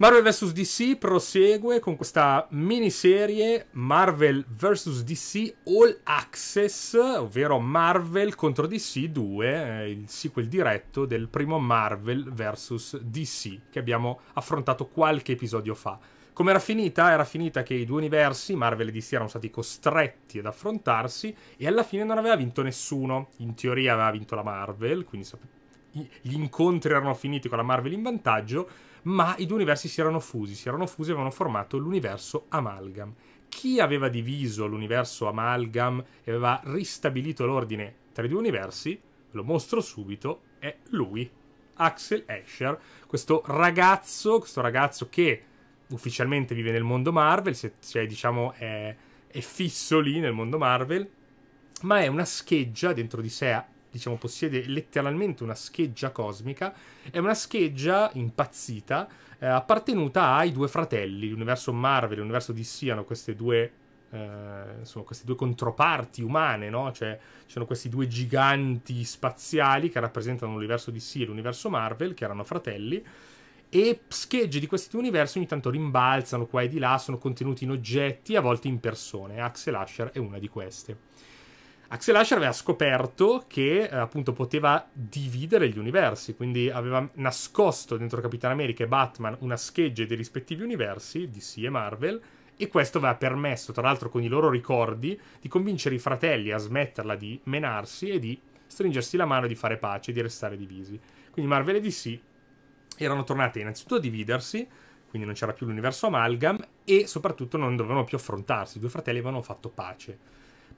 Marvel vs DC prosegue con questa miniserie Marvel vs DC All Access, ovvero Marvel contro DC 2, eh, il sequel diretto del primo Marvel vs DC che abbiamo affrontato qualche episodio fa. Come era finita? Era finita che i due universi, Marvel e DC, erano stati costretti ad affrontarsi e alla fine non aveva vinto nessuno. In teoria aveva vinto la Marvel, quindi gli incontri erano finiti con la Marvel in vantaggio, ma i due universi si erano fusi, si erano fusi e avevano formato l'universo Amalgam. Chi aveva diviso l'universo Amalgam e aveva ristabilito l'ordine tra i due universi, ve lo mostro subito, è lui, Axel Escher, questo ragazzo, questo ragazzo che ufficialmente vive nel mondo Marvel, cioè diciamo è, è fisso lì nel mondo Marvel, ma è una scheggia dentro di sé diciamo, possiede letteralmente una scheggia cosmica, è una scheggia impazzita eh, appartenuta ai due fratelli, l'universo Marvel e l'universo DC hanno queste due eh, sono queste due controparti umane, no? Cioè, ci sono questi due giganti spaziali che rappresentano l'universo DC e l'universo Marvel, che erano fratelli, e schegge di questi due universi ogni tanto rimbalzano qua e di là, sono contenuti in oggetti, a volte in persone. Axel Asher è una di queste. Axel Asher aveva scoperto che eh, appunto poteva dividere gli universi, quindi aveva nascosto dentro Capitan America e Batman una scheggia dei rispettivi universi, DC e Marvel, e questo aveva permesso, tra l'altro con i loro ricordi, di convincere i fratelli a smetterla di menarsi e di stringersi la mano, di fare pace, di restare divisi. Quindi Marvel e DC erano tornate innanzitutto a dividersi, quindi non c'era più l'universo Amalgam, e soprattutto non dovevano più affrontarsi, i due fratelli avevano fatto pace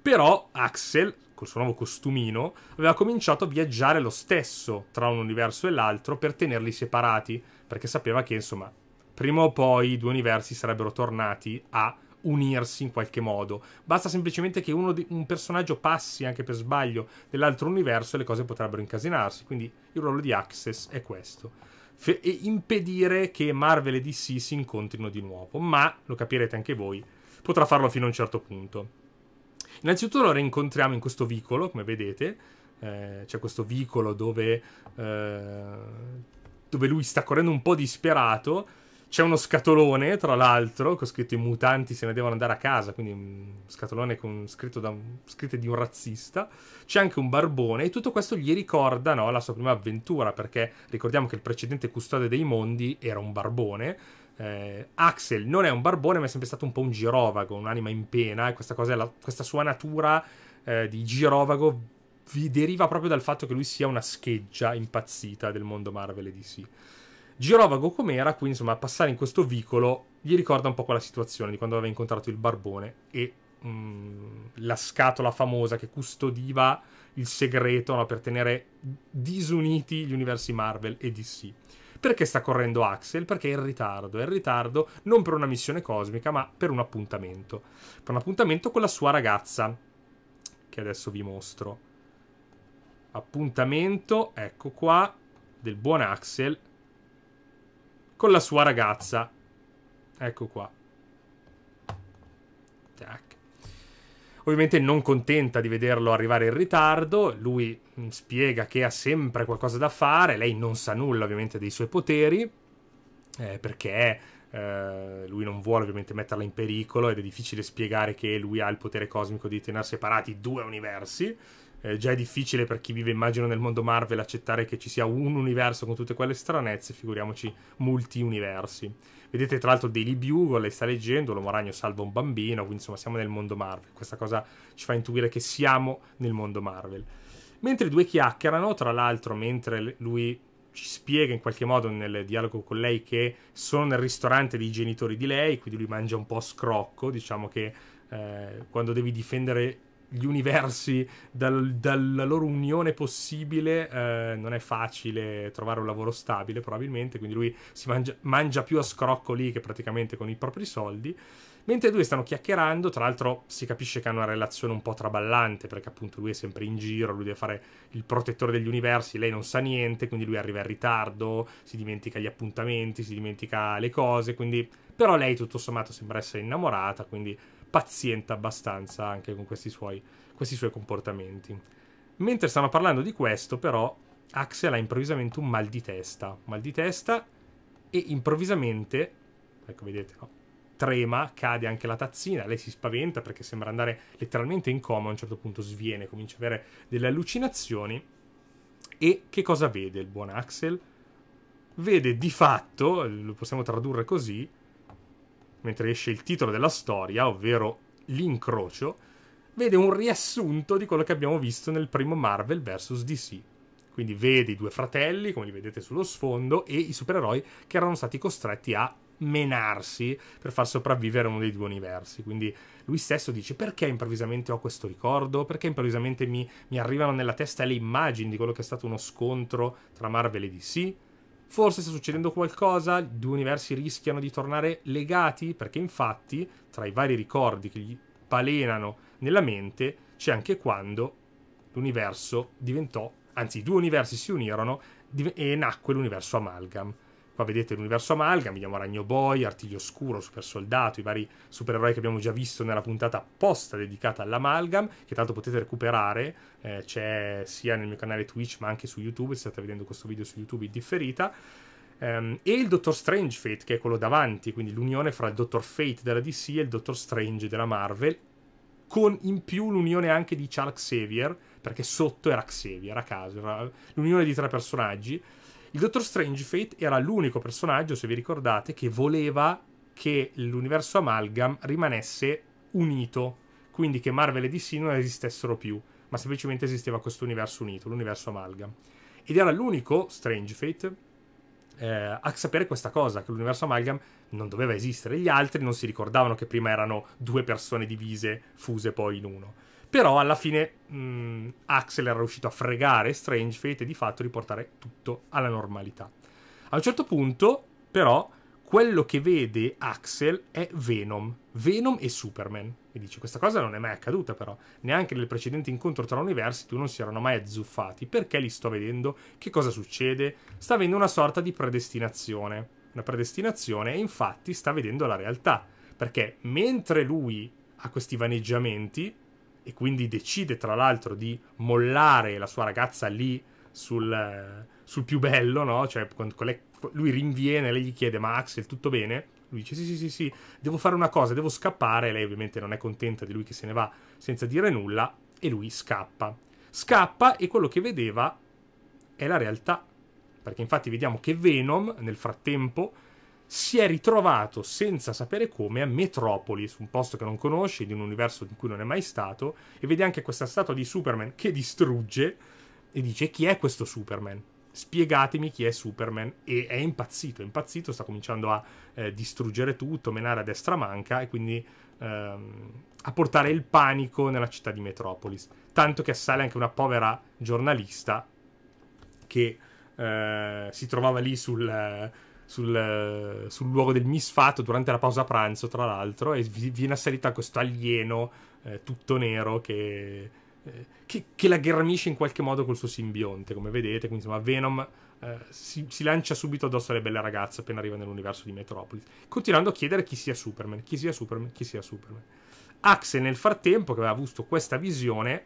però Axel, col suo nuovo costumino, aveva cominciato a viaggiare lo stesso tra un universo e l'altro per tenerli separati, perché sapeva che, insomma, prima o poi i due universi sarebbero tornati a unirsi in qualche modo. Basta semplicemente che uno di, un personaggio passi anche per sbaglio nell'altro universo e le cose potrebbero incasinarsi. Quindi il ruolo di Axel è questo. Fe- e impedire che Marvel e DC si incontrino di nuovo. Ma, lo capirete anche voi, potrà farlo fino a un certo punto. Innanzitutto lo rincontriamo in questo vicolo, come vedete, eh, c'è questo vicolo dove, eh, dove lui sta correndo un po' disperato. C'è uno scatolone, tra l'altro, con scritto i mutanti se ne devono andare a casa, quindi un scatolone con, scritto, da, scritto di un razzista. C'è anche un barbone e tutto questo gli ricorda no, la sua prima avventura, perché ricordiamo che il precedente custode dei mondi era un barbone eh, Axel non è un barbone, ma è sempre stato un po' un girovago, un'anima in pena, e eh. questa, la, questa sua natura eh, di girovago vi deriva proprio dal fatto che lui sia una scheggia impazzita del mondo Marvel e DC. Girovago com'era, quindi insomma, passare in questo vicolo gli ricorda un po' quella situazione di quando aveva incontrato il barbone e mh, mm, la scatola famosa che custodiva il segreto no, per tenere disuniti gli universi Marvel e DC. Perché sta correndo Axel? Perché è in ritardo. È in ritardo non per una missione cosmica, ma per un appuntamento. Per un appuntamento con la sua ragazza, che adesso vi mostro. Appuntamento, ecco qua, del buon Axel con la sua ragazza. Ecco qua. ovviamente non contenta di vederlo arrivare in ritardo, lui mm, spiega che ha sempre qualcosa da fare, lei non sa nulla ovviamente dei suoi poteri, eh, perché eh, lui non vuole ovviamente metterla in pericolo ed è difficile spiegare che lui ha il potere cosmico di tenere separati due universi. Eh, già è difficile per chi vive, immagino, nel mondo Marvel accettare che ci sia un universo con tutte quelle stranezze, figuriamoci multi-universi. Vedete tra l'altro Daily Bugle, lei sta leggendo, l'uomo ragno salva un bambino, quindi insomma siamo nel mondo Marvel. Questa cosa ci fa intuire che siamo nel mondo Marvel. Mentre i due chiacchierano, tra l'altro mentre lui ci spiega in qualche modo nel dialogo con lei che sono nel ristorante dei genitori di lei, quindi lui mangia un po' scrocco, diciamo che eh, quando devi difendere gli universi, dal, dalla loro unione possibile, eh, non è facile trovare un lavoro stabile probabilmente, quindi lui si mangia, mangia più a scrocco lì che praticamente con i propri soldi. Mentre due stanno chiacchierando, tra l'altro si capisce che hanno una relazione un po' traballante, perché appunto lui è sempre in giro, lui deve fare il protettore degli universi, lei non sa niente, quindi lui arriva in ritardo, si dimentica gli appuntamenti, si dimentica le cose, quindi... Però lei tutto sommato sembra essere innamorata, quindi pazienta abbastanza anche con questi suoi, questi suoi comportamenti. Mentre stanno parlando di questo, però, Axel ha improvvisamente un mal di testa. Mal di testa e improvvisamente, ecco vedete, no? trema, cade anche la tazzina, lei si spaventa perché sembra andare letteralmente in coma, a un certo punto sviene, comincia ad avere delle allucinazioni. E che cosa vede il buon Axel? Vede di fatto, lo possiamo tradurre così, mentre esce il titolo della storia, ovvero L'incrocio, vede un riassunto di quello che abbiamo visto nel primo Marvel vs. DC. Quindi vede i due fratelli, come li vedete sullo sfondo, e i supereroi che erano stati costretti a menarsi per far sopravvivere uno dei due universi. Quindi lui stesso dice: Perché improvvisamente ho questo ricordo? Perché improvvisamente mi, mi arrivano nella testa le immagini di quello che è stato uno scontro tra Marvel e DC? Forse sta succedendo qualcosa, i due universi rischiano di tornare legati, perché infatti, tra i vari ricordi che gli palenano nella mente, c'è anche quando l'universo diventò, anzi i due universi si unirono e nacque l'universo Amalgam. Qua vedete l'universo Amalgam, vediamo Ragno Boy, Artiglio Oscuro, Super Soldato, i vari supereroi che abbiamo già visto nella puntata apposta dedicata all'Amalgam, che tanto potete recuperare, eh, c'è sia nel mio canale Twitch ma anche su YouTube, se state vedendo questo video su YouTube in differita. Um, e il Dottor Strange Fate, che è quello davanti, quindi l'unione fra il Dottor Fate della DC e il Dottor Strange della Marvel, con in più l'unione anche di Charles Xavier, perché sotto era Xavier a caso, l'unione di tre personaggi il dottor Strange Fate era l'unico personaggio, se vi ricordate, che voleva che l'universo Amalgam rimanesse unito, quindi che Marvel e DC non esistessero più, ma semplicemente esisteva questo universo unito, l'universo Amalgam. Ed era l'unico Strangefate eh, a sapere questa cosa, che l'universo Amalgam non doveva esistere, gli altri non si ricordavano che prima erano due persone divise, fuse poi in uno. Però alla fine mh, mm, Axel era riuscito a fregare Strange Fate e di fatto riportare tutto alla normalità. A un certo punto, però, quello che vede Axel è Venom. Venom e Superman. E dice, questa cosa non è mai accaduta però. Neanche nel precedente incontro tra universi tu non si erano mai azzuffati. Perché li sto vedendo? Che cosa succede? Sta avendo una sorta di predestinazione. Una predestinazione e infatti sta vedendo la realtà. Perché mentre lui ha questi vaneggiamenti, e quindi decide tra l'altro di mollare la sua ragazza lì sul, sul più bello, no? Cioè, lei, lui rinviene, lei gli chiede, ma Axel, tutto bene? Lui dice, sì, sì, sì, sì, devo fare una cosa, devo scappare. Lei ovviamente non è contenta di lui che se ne va senza dire nulla e lui scappa. Scappa e quello che vedeva è la realtà. Perché infatti vediamo che Venom nel frattempo si è ritrovato senza sapere come a Metropolis, un posto che non conosce, di un universo in cui non è mai stato, e vede anche questa statua di Superman che distrugge e dice chi è questo Superman? Spiegatemi chi è Superman e è impazzito, è impazzito, sta cominciando a eh, distruggere tutto, menare a destra manca e quindi ehm, a portare il panico nella città di Metropolis. Tanto che assale anche una povera giornalista che eh, si trovava lì sul... Eh, sul, sul, luogo del misfatto durante la pausa pranzo, tra l'altro, e viene assalita questo alieno eh, tutto nero che, eh, che, che, la ghermisce in qualche modo col suo simbionte, come vedete. Quindi, insomma, Venom eh, si, si, lancia subito addosso alle belle ragazze appena arriva nell'universo di Metropolis, continuando a chiedere chi sia Superman, chi sia Superman, chi sia Superman. Axe, nel frattempo, che aveva avuto questa visione,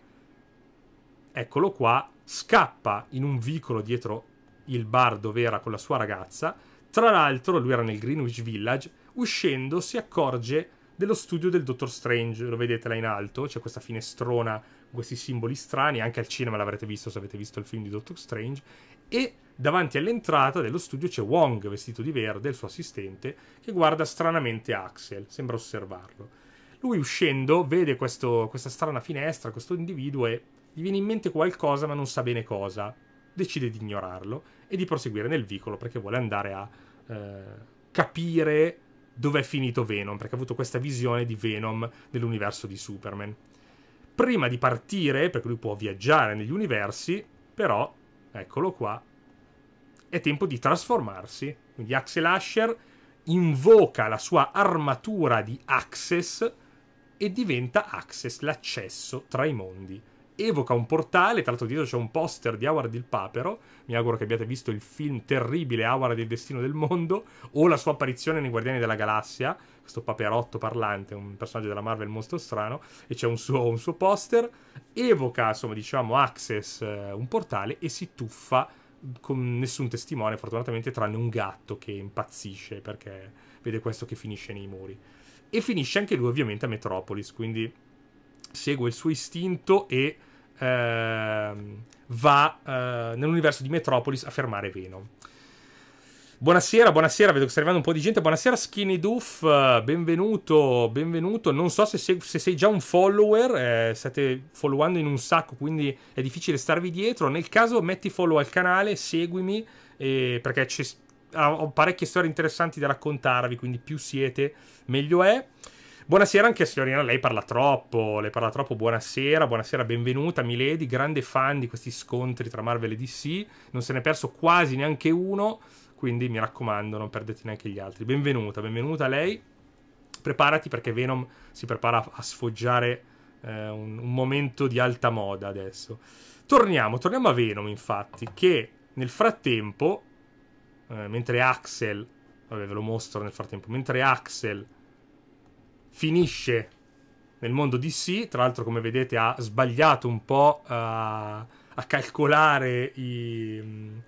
eccolo qua, scappa in un vicolo dietro il bar dove era con la sua ragazza tra l'altro, lui era nel Greenwich Village, uscendo si accorge dello studio del Dottor Strange, lo vedete là in alto, c'è questa finestrona, questi simboli strani, anche al cinema l'avrete visto se avete visto il film di Dottor Strange, e davanti all'entrata dello studio c'è Wong, vestito di verde, il suo assistente, che guarda stranamente Axel, sembra osservarlo. Lui uscendo vede questo, questa strana finestra, questo individuo e gli viene in mente qualcosa ma non sa bene cosa. Decide di ignorarlo e di proseguire nel vicolo perché vuole andare a eh, capire dove è finito Venom, perché ha avuto questa visione di Venom nell'universo di Superman. Prima di partire, perché lui può viaggiare negli universi, però, eccolo qua, è tempo di trasformarsi. Quindi Axel Asher invoca la sua armatura di Access e diventa Access, l'accesso tra i mondi evoca un portale, tra l'altro dietro c'è un poster di Howard il Papero, mi auguro che abbiate visto il film terribile Howard il Destino del Mondo, o la sua apparizione nei Guardiani della Galassia, questo paperotto parlante, un personaggio della Marvel molto strano, e c'è un suo, un suo poster, evoca, insomma, diciamo, Access, eh, un portale, e si tuffa con nessun testimone, fortunatamente, tranne un gatto che impazzisce perché vede questo che finisce nei muri. E finisce anche lui, ovviamente, a Metropolis, quindi segue il suo istinto e ehm, va eh, nell'universo di Metropolis a fermare Venom. Buonasera, buonasera, vedo che sta arrivando un po' di gente. Buonasera Skinny Doof, benvenuto, benvenuto. Non so se, sei, se sei già un follower, eh, state followando in un sacco, quindi è difficile starvi dietro. Nel caso metti follow al canale, seguimi, eh, perché ho parecchie storie interessanti da raccontarvi, quindi più siete meglio è. Buonasera anche a signorina, lei parla troppo, lei parla troppo, buonasera, buonasera, benvenuta Milady, grande fan di questi scontri tra Marvel e DC, non se ne è perso quasi neanche uno, quindi mi raccomando non perdete neanche gli altri. Benvenuta, benvenuta a lei, preparati perché Venom si prepara a sfoggiare eh, un, un momento di alta moda adesso. Torniamo, torniamo a Venom infatti, che nel frattempo eh, mentre Axel, vabbè ve lo mostro nel frattempo, mentre Axel finisce nel mondo DC, tra l'altro come vedete ha sbagliato un po' a, eh, a calcolare i, mm,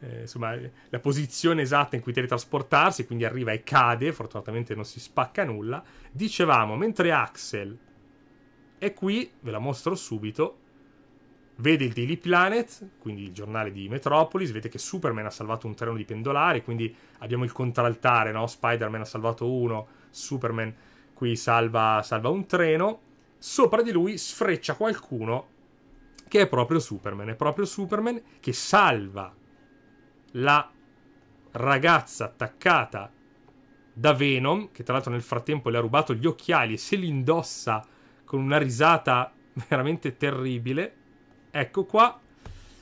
eh, insomma, la posizione esatta in cui teletrasportarsi, quindi arriva e cade, fortunatamente non si spacca nulla. Dicevamo, mentre Axel è qui, ve la mostro subito, vede il Daily Planet, quindi il giornale di Metropolis, vede che Superman ha salvato un treno di pendolari, quindi abbiamo il contraltare, no? Spider-Man ha salvato uno, Superman Qui salva, salva un treno. Sopra di lui sfreccia qualcuno che è proprio Superman. È proprio Superman che salva la ragazza attaccata da Venom, che tra l'altro nel frattempo le ha rubato gli occhiali e se li indossa con una risata veramente terribile. Ecco qua,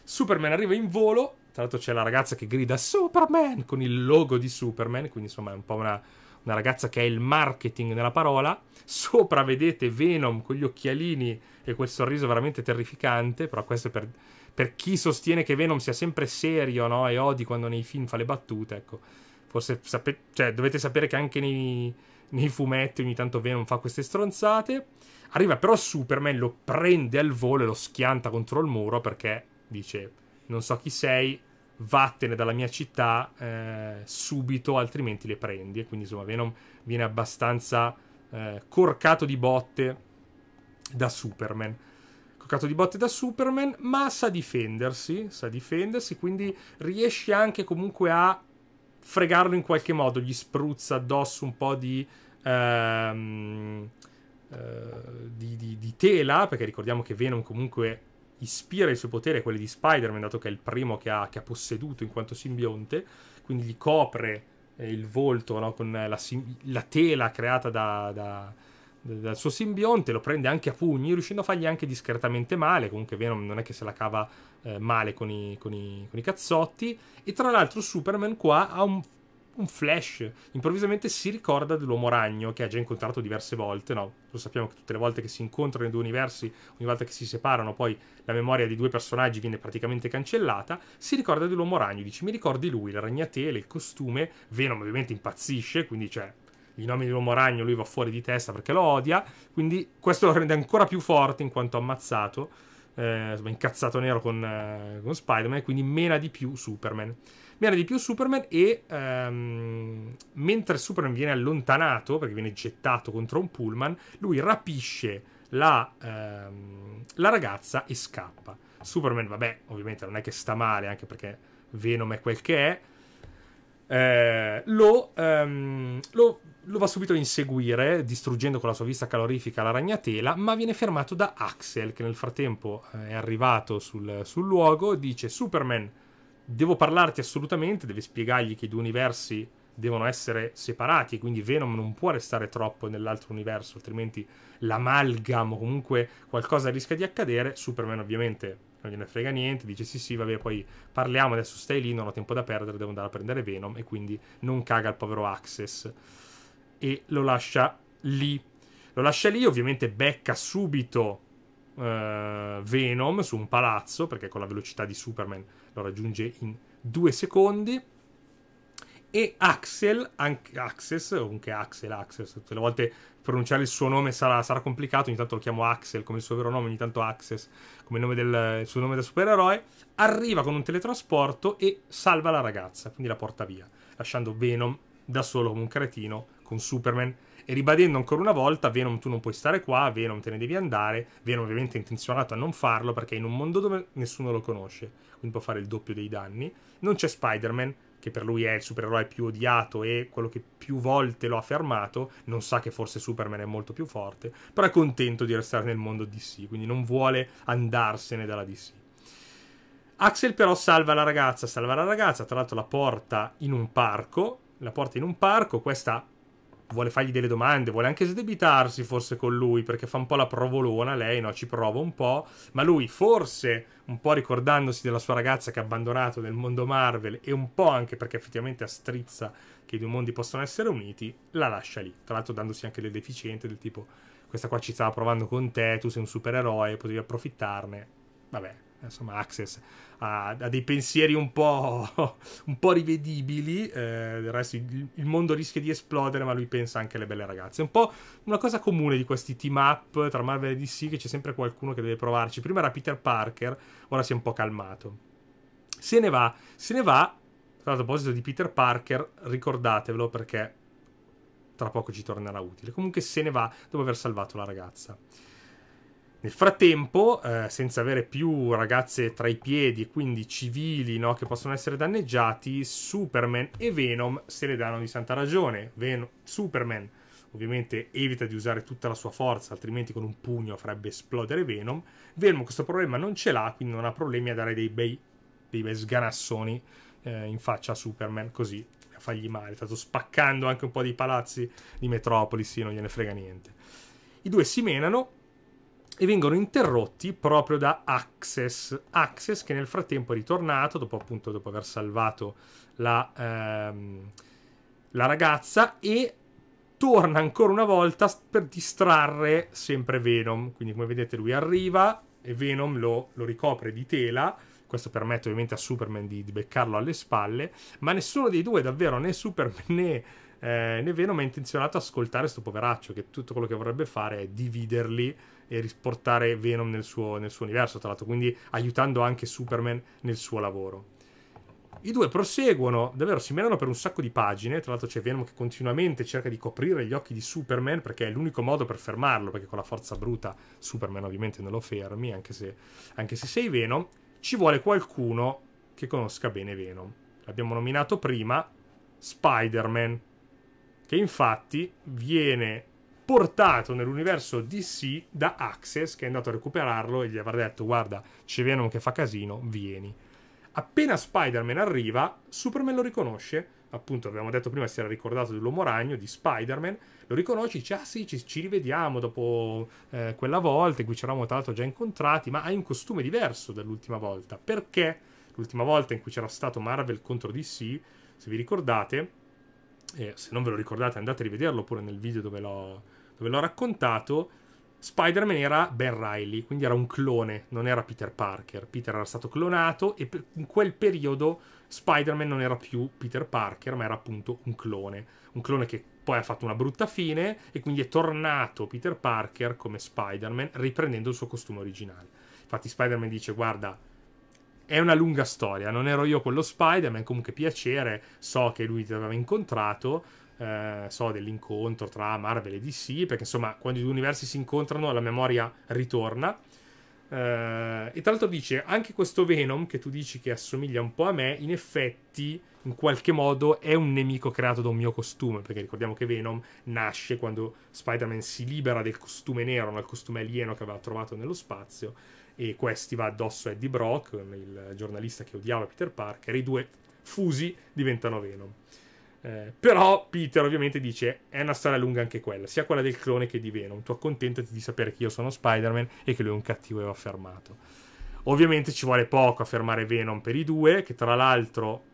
Superman arriva in volo, tra l'altro c'è la ragazza che grida Superman con il logo di Superman, quindi insomma è un po' una, una ragazza che è il marketing nella parola. Sopra vedete Venom con gli occhialini e quel sorriso veramente terrificante, però questo è per, per chi sostiene che Venom sia sempre serio no? e odi quando nei film fa le battute, ecco. Forse sape- cioè, dovete sapere che anche nei, nei fumetti ogni tanto Venom fa queste stronzate. Arriva però Superman, lo prende al volo e lo schianta contro il muro perché dice non so chi sei, vattene dalla mia città eh, subito, altrimenti le prendi. E quindi insomma Venom viene abbastanza eh, corcato di botte da Superman. Corcato di botte da Superman, ma sa difendersi, sa difendersi, quindi riesce anche comunque a fregarlo in qualche modo, gli spruzza addosso un po' di... Ehm, eh, di, di, di tela, perché ricordiamo che Venom comunque ispira il suo potere a quelli di Spider-Man, dato che è il primo che ha, che ha posseduto in quanto simbionte, quindi gli copre eh, il volto no? con la, la, tela creata da, da, da, dal suo simbionte, lo prende anche a pugni, riuscendo a fargli anche discretamente male, comunque Venom non è che se la cava eh, male con i, con, i, con i cazzotti, e tra l'altro Superman qua ha un un flash. Improvvisamente si ricorda dell'uomo ragno che ha già incontrato diverse volte, no? Lo sappiamo che tutte le volte che si incontrano i due universi, ogni volta che si separano, poi la memoria dei due personaggi viene praticamente cancellata. Si ricorda dell'uomo ragno, dice mi ricordi lui, la ragnatele, il costume. Venom ovviamente impazzisce, quindi cioè i nomi dell'uomo ragno lui va fuori di testa perché lo odia, quindi questo lo rende ancora più forte in quanto ammazzato. Eh, incazzato nero con, eh, con Spider-Man, quindi mena di più Superman. Mi era di più Superman e um, mentre Superman viene allontanato, perché viene gettato contro un pullman, lui rapisce la, um, la ragazza e scappa. Superman, vabbè, ovviamente non è che sta male, anche perché Venom è quel che è, eh, lo, um, lo, lo, va subito a inseguire, distruggendo con la sua vista calorifica la ragnatela, ma viene fermato da Axel, che nel frattempo eh, è arrivato sul, sul luogo, dice Superman, devo parlarti assolutamente, deve spiegargli che i due universi devono essere separati, quindi Venom non può restare troppo nell'altro universo, altrimenti l'amalgamo, comunque qualcosa rischia di accadere, Superman ovviamente non gliene frega niente, dice sì sì vabbè poi parliamo, adesso stai lì, non ho tempo da perdere, devo andare a prendere Venom e quindi non caga il povero Access e lo lascia lì. Lo lascia lì, ovviamente becca subito uh, Venom su un palazzo, perché con la velocità di Superman lo raggiunge in due secondi. E Axel, anche Access, o anche Axel, tutte le volte pronunciare il suo nome sarà, sarà, complicato, ogni tanto lo chiamo Axel come il suo vero nome, ogni tanto Axel come nome del, il suo nome da supereroe, arriva con un teletrasporto e salva la ragazza, quindi la porta via, lasciando Venom da solo come un cretino con Superman e ribadendo ancora una volta Venom tu non puoi stare qua, Venom te ne devi andare, Venom ovviamente è intenzionato a non farlo perché è in un mondo dove nessuno lo conosce, quindi può fare il doppio dei danni, non c'è Spider-Man che per lui è il supereroe più odiato e quello che più volte lo ha fermato, non sa che forse Superman è molto più forte, però è contento di restare nel mondo DC, quindi non vuole andarsene dalla DC. Axel però salva la ragazza, salva la ragazza, tra l'altro la porta in un parco, la porta in un parco, questa vuole fargli delle domande, vuole anche sdebitarsi forse con lui perché fa un po' la provolona, lei no, ci prova un po', ma lui forse un po' ricordandosi della sua ragazza che ha abbandonato nel mondo Marvel e un po' anche perché effettivamente ha strizza che i due mondi possono essere uniti, la lascia lì, tra l'altro dandosi anche delle deficienze del tipo questa qua ci stava provando con te, tu sei un supereroe, potevi approfittarne, vabbè, insomma Access ha, ha dei pensieri un po', un po rivedibili, eh, del resto il, il, mondo rischia di esplodere ma lui pensa anche alle belle ragazze, è un po' una cosa comune di questi team up tra Marvel e DC che c'è sempre qualcuno che deve provarci, prima era Peter Parker, ora si è un po' calmato. Se ne va, se ne va, tra l'altro, a proposito di Peter Parker, ricordatevelo perché tra poco ci tornerà utile, comunque se ne va dopo aver salvato la ragazza. Nel frattempo, eh, senza avere più ragazze tra i piedi e quindi civili no, che possono essere danneggiati, Superman e Venom se ne danno di santa ragione. Ven- Superman ovviamente evita di usare tutta la sua forza, altrimenti con un pugno farebbe esplodere Venom. Venom questo problema non ce l'ha, quindi non ha problemi a dare dei bei, dei bei sganassoni eh, in faccia a Superman, così a fargli male. Tanto spaccando anche un po' dei palazzi di Metropolis, sì, non gliene frega niente. I due si menano e vengono interrotti proprio da Access. Access che nel frattempo è ritornato dopo, appunto, dopo aver salvato la, ehm, la ragazza e torna ancora una volta per distrarre sempre Venom. Quindi come vedete lui arriva e Venom lo, lo ricopre di tela. Questo permette ovviamente a Superman di, di, beccarlo alle spalle, ma nessuno dei due davvero, né Superman né, eh, né Venom è intenzionato ad ascoltare questo poveraccio che tutto quello che vorrebbe fare è dividerli e risportare Venom nel suo, nel suo universo, tra l'altro, quindi aiutando anche Superman nel suo lavoro. I due proseguono, davvero si menano per un sacco di pagine, tra l'altro c'è Venom che continuamente cerca di coprire gli occhi di Superman perché è l'unico modo per fermarlo, perché con la forza bruta Superman ovviamente non lo fermi, anche se, anche se sei Venom, ci vuole qualcuno che conosca bene Venom. L'abbiamo nominato prima Spider-Man, che infatti viene portato nell'universo DC da Access, che è andato a recuperarlo e gli avrà detto guarda, c'è Venom che fa casino, vieni. Appena Spider-Man arriva, Superman lo riconosce, appunto abbiamo detto prima si era ricordato dell'uomo ragno, di Spider-Man, lo riconosce, dice ah sì, ci, ci rivediamo dopo eh, quella volta in cui ci eravamo tra l'altro già incontrati, ma hai un costume diverso dall'ultima volta, perché l'ultima volta in cui c'era stato Marvel contro DC, se vi ricordate, eh, se non ve lo ricordate andate a rivederlo pure nel video dove l'ho ve l'ho raccontato, Spider-Man era Ben Riley, quindi era un clone, non era Peter Parker. Peter era stato clonato e in quel periodo Spider-Man non era più Peter Parker, ma era appunto un clone. Un clone che poi ha fatto una brutta fine e quindi è tornato Peter Parker come Spider-Man, riprendendo il suo costume originale. Infatti Spider-Man dice, guarda, è una lunga storia, non ero io quello Spider-Man, comunque piacere, so che lui ti aveva incontrato eh, so, dell'incontro tra Marvel e DC, perché insomma quando i due universi si incontrano la memoria ritorna. Eh, e tra l'altro dice anche questo Venom che tu dici che assomiglia un po' a me, in effetti in qualche modo è un nemico creato da un mio costume, perché ricordiamo che Venom nasce quando Spider-Man si libera del costume nero, dal costume alieno che aveva trovato nello spazio, e questi va addosso a Eddie Brock, il giornalista che odiava Peter Parker, e i due fusi diventano Venom. Eh, però Peter ovviamente dice è una storia lunga anche quella, sia quella del clone che di Venom. Tu accontentati di sapere che io sono Spider-Man e che lui è un cattivo e va fermato. Ovviamente ci vuole poco a fermare Venom per i due, che tra l'altro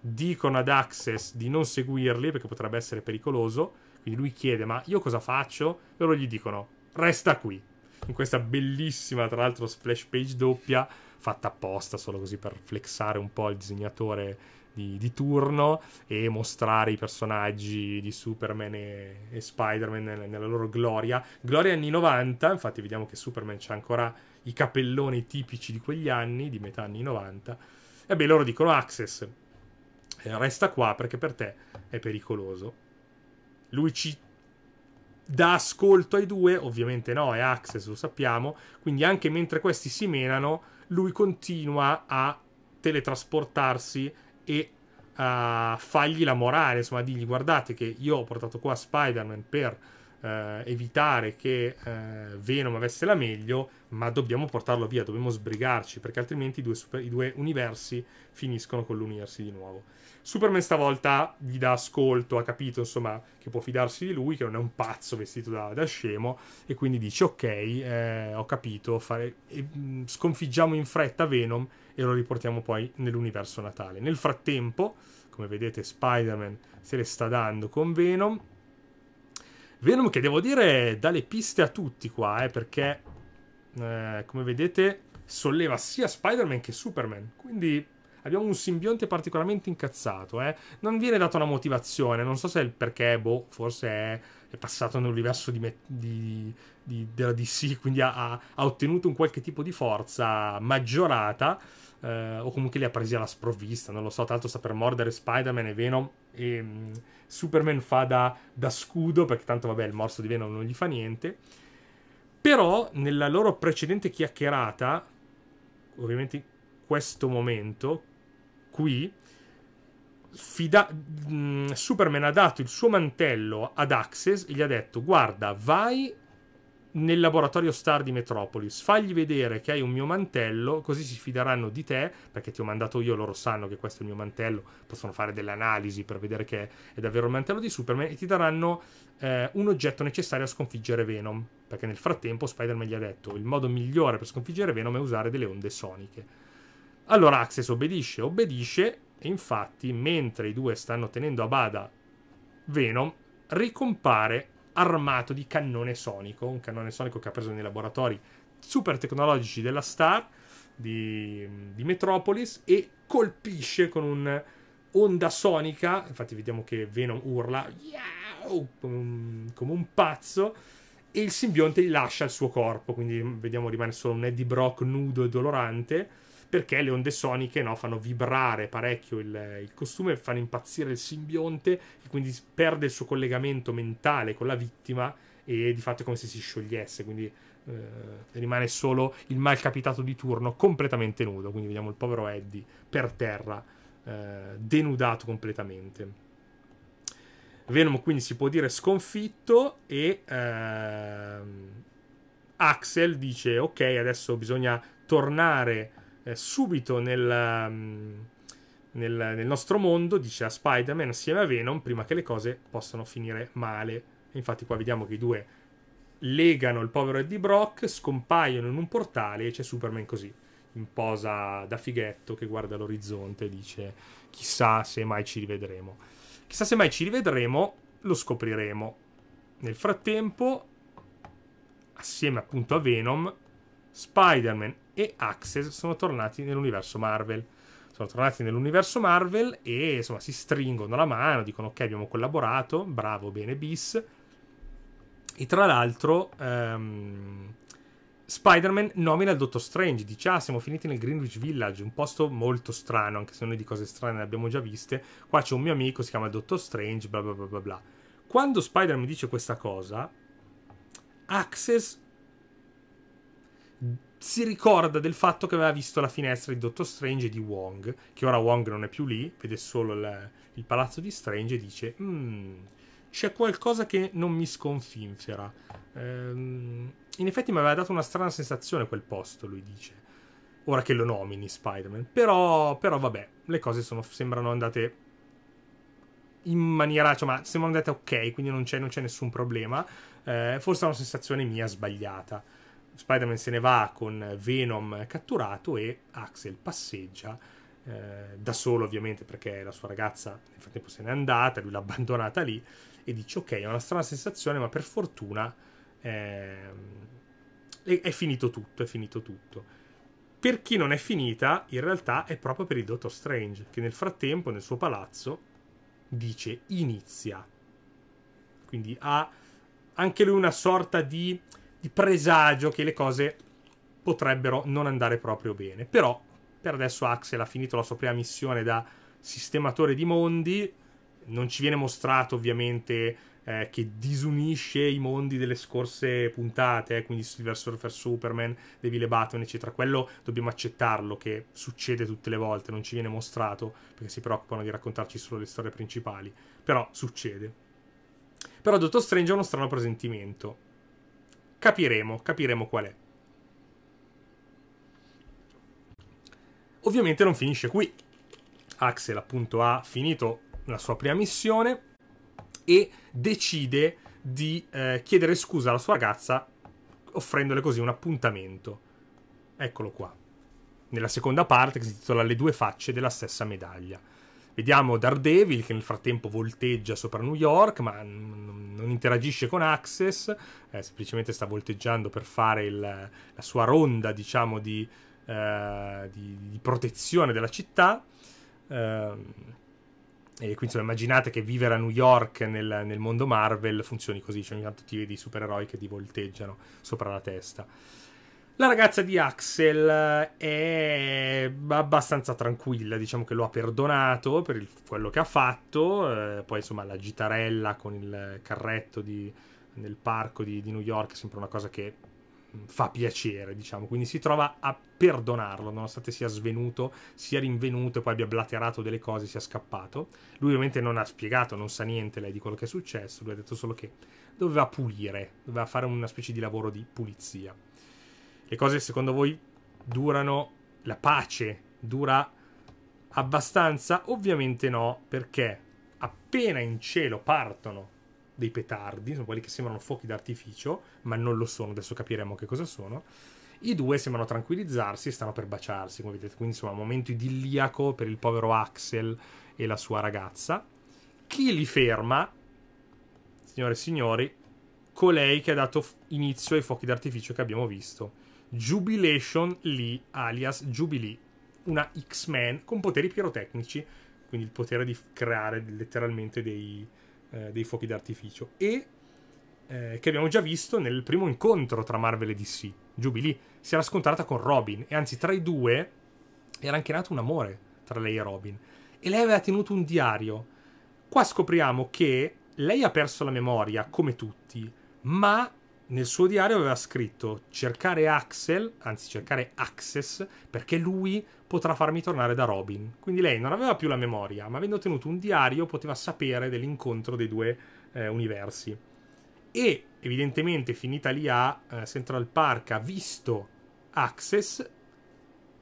dicono ad Access di non seguirli perché potrebbe essere pericoloso. Quindi lui chiede ma io cosa faccio? E loro gli dicono resta qui. In questa bellissima, tra l'altro, splash page doppia fatta apposta solo così per flexare un po' il disegnatore di, di turno e mostrare i personaggi di Superman e, e Spider-Man nella, nella, loro gloria. Gloria anni 90, infatti vediamo che Superman c'ha ancora i capelloni tipici di quegli anni, di metà anni 90. E beh, loro dicono Access, eh, resta qua perché per te è pericoloso. Lui ci dà ascolto ai due, ovviamente no, è Access, lo sappiamo, quindi anche mentre questi si menano, lui continua a teletrasportarsi e uh, fagli la morale, insomma, digli guardate che io ho portato qua Spider-Man per eh, evitare che eh, Venom avesse la meglio, ma dobbiamo portarlo via, dobbiamo sbrigarci, perché altrimenti i due, super, i due universi finiscono con l'unirsi di nuovo. Superman stavolta gli dà ascolto, ha capito insomma che può fidarsi di lui, che non è un pazzo vestito da, da scemo e quindi dice ok, eh, ho capito, fare... e, mh, mm, sconfiggiamo in fretta Venom e lo riportiamo poi nell'universo natale. Nel frattempo, come vedete Spider-Man se le sta dando con Venom, Venom che devo dire dà le piste a tutti qua, eh, perché eh, come vedete solleva sia Spider-Man che Superman. Quindi abbiamo un simbionte particolarmente incazzato. Eh. Non viene data una motivazione, non so se è il perché, boh, forse è, è passato nell'universo di, di, di, della DC, quindi ha, ha ottenuto un qualche tipo di forza maggiorata eh, o comunque li ha presi alla sprovvista, non lo so, tanto sta per mordere Spider-Man e Venom e mh, mm, Superman fa da, da scudo perché tanto vabbè il morso di Venom non gli fa niente. Però nella loro precedente chiacchierata, ovviamente in questo momento, qui, Fida- mm, Superman ha dato il suo mantello ad Axes e gli ha detto guarda vai nel laboratorio Star di Metropolis. Fagli vedere che hai un mio mantello, così si fideranno di te, perché ti ho mandato io, loro sanno che questo è il mio mantello, possono fare delle analisi per vedere che è davvero il mantello di Superman e ti daranno eh, un oggetto necessario a sconfiggere Venom, perché nel frattempo Spider-Man gli ha detto il modo migliore per sconfiggere Venom è usare delle onde soniche. Allora Access obbedisce, obbedisce e infatti mentre i due stanno tenendo a bada Venom, ricompare armato di cannone sonico, un cannone sonico che ha preso nei laboratori super tecnologici della Star di, di Metropolis e colpisce con un'onda sonica, infatti vediamo che Venom urla come un pazzo e il simbionte gli lascia il suo corpo, quindi vediamo rimane solo un Eddie Brock nudo e dolorante perché le onde soniche no, fanno vibrare parecchio il, il costume, fanno impazzire il simbionte e quindi perde il suo collegamento mentale con la vittima e di fatto è come se si sciogliesse, quindi eh, rimane solo il malcapitato di turno completamente nudo, quindi vediamo il povero Eddie per terra, eh, denudato completamente. Venom quindi si può dire sconfitto e ehm, Axel dice ok adesso bisogna tornare eh, subito nel, mm, nel, nel, nostro mondo, dice a Spider-Man assieme a Venom, prima che le cose possano finire male. Infatti qua vediamo che i due legano il povero Eddie Brock, scompaiono in un portale e c'è Superman così, in posa da fighetto che guarda l'orizzonte e dice chissà se mai ci rivedremo. Chissà se mai ci rivedremo, lo scopriremo. Nel frattempo, assieme appunto a Venom, Spider-Man e Axes sono tornati nell'universo Marvel. Sono tornati nell'universo Marvel e insomma si stringono la mano, dicono ok abbiamo collaborato, bravo, bene, bis. E tra l'altro um, Spider-Man nomina il Dottor Strange, dice ah siamo finiti nel Greenwich Village, un posto molto strano, anche se noi di cose strane ne abbiamo già viste. Qua c'è un mio amico, si chiama il Dottor Strange, bla bla bla bla bla. Quando Spider-Man dice questa cosa, Access si ricorda del fatto che aveva visto la finestra di Dottor Strange e di Wong, che ora Wong non è più lì, vede solo il, il palazzo di Strange e dice, mm, c'è qualcosa che non mi sconfinfera. Ehm, in effetti mi aveva dato una strana sensazione quel posto, lui dice, ora che lo nomini Spider-Man, però, però vabbè, le cose sono, sembrano andate in maniera, cioè, ma sembrano andate ok, quindi non c'è, non c'è nessun problema, eh, forse è una sensazione mia sbagliata. Spider-Man se ne va con Venom catturato e Axel passeggia eh, da solo ovviamente perché la sua ragazza nel frattempo se n'è andata, lui l'ha abbandonata lì e dice ok, ho una strana sensazione ma per fortuna eh, è, è finito tutto, è finito tutto. Per chi non è finita, in realtà è proprio per il Dottor Strange, che nel frattempo nel suo palazzo dice inizia. Quindi ha anche lui una sorta di di presagio che le cose potrebbero non andare proprio bene. Però per adesso Axel ha finito la sua prima missione da sistematore di mondi, non ci viene mostrato ovviamente eh, che disunisce i mondi delle scorse puntate, eh, quindi Silver Surfer Superman, Devile Batman, eccetera. Quello dobbiamo accettarlo, che succede tutte le volte, non ci viene mostrato, perché si preoccupano di raccontarci solo le storie principali, però succede. Però Dottor Strange ha uno strano presentimento capiremo, capiremo qual è. Ovviamente non finisce qui. Axel appunto ha finito la sua prima missione e decide di eh, chiedere scusa alla sua ragazza offrendole così un appuntamento. Eccolo qua. Nella seconda parte che si intitola Le due facce della stessa medaglia. Vediamo Daredevil che nel frattempo volteggia sopra New York, ma non interagisce con Access, eh, semplicemente sta volteggiando per fare il, la sua ronda, diciamo, di, eh, di, di protezione della città. Eh, e quindi insomma, immaginate che vivere a New York nel, nel mondo Marvel funzioni così, cioè ogni tanto ti vedi supereroi che ti volteggiano sopra la testa. La ragazza di Axel eh, è abbastanza tranquilla, diciamo che lo ha perdonato per il, quello che ha fatto, eh, poi insomma la gitarella con il carretto di, nel parco di, di New York è sempre una cosa che fa piacere, diciamo, quindi si trova a perdonarlo, nonostante sia svenuto, sia rinvenuto e poi abbia blaterato delle cose, sia scappato. Lui ovviamente non ha spiegato, non sa niente lei di quello che è successo, lui ha detto solo che doveva pulire, doveva fare una specie di lavoro di pulizia le cose secondo voi durano, la pace dura abbastanza? Ovviamente no, perché appena in cielo partono dei petardi, sono quelli che sembrano fuochi d'artificio, ma non lo sono, adesso capiremo che cosa sono. I due sembrano tranquillizzarsi e stanno per baciarsi, come vedete, quindi insomma un momento idilliaco per il povero Axel e la sua ragazza. Chi li ferma? Signore e signori, colei che ha dato inizio ai fuochi d'artificio che abbiamo visto. Jubilation Lee alias Jubilee, una X-Men con poteri pirotecnici, quindi il potere di creare letteralmente dei, eh, dei fuochi d'artificio, e eh, che abbiamo già visto nel primo incontro tra Marvel e DC. Jubilee si era scontrata con Robin e anzi tra i due era anche nato un amore tra lei e Robin e lei aveva tenuto un diario. Qua scopriamo che lei ha perso la memoria, come tutti, ma nel suo diario aveva scritto cercare Axel, anzi cercare Access, perché lui potrà farmi tornare da Robin. Quindi lei non aveva più la memoria, ma avendo tenuto un diario poteva sapere dell'incontro dei due eh, universi. E evidentemente finita lì a eh, Central Park ha visto Access,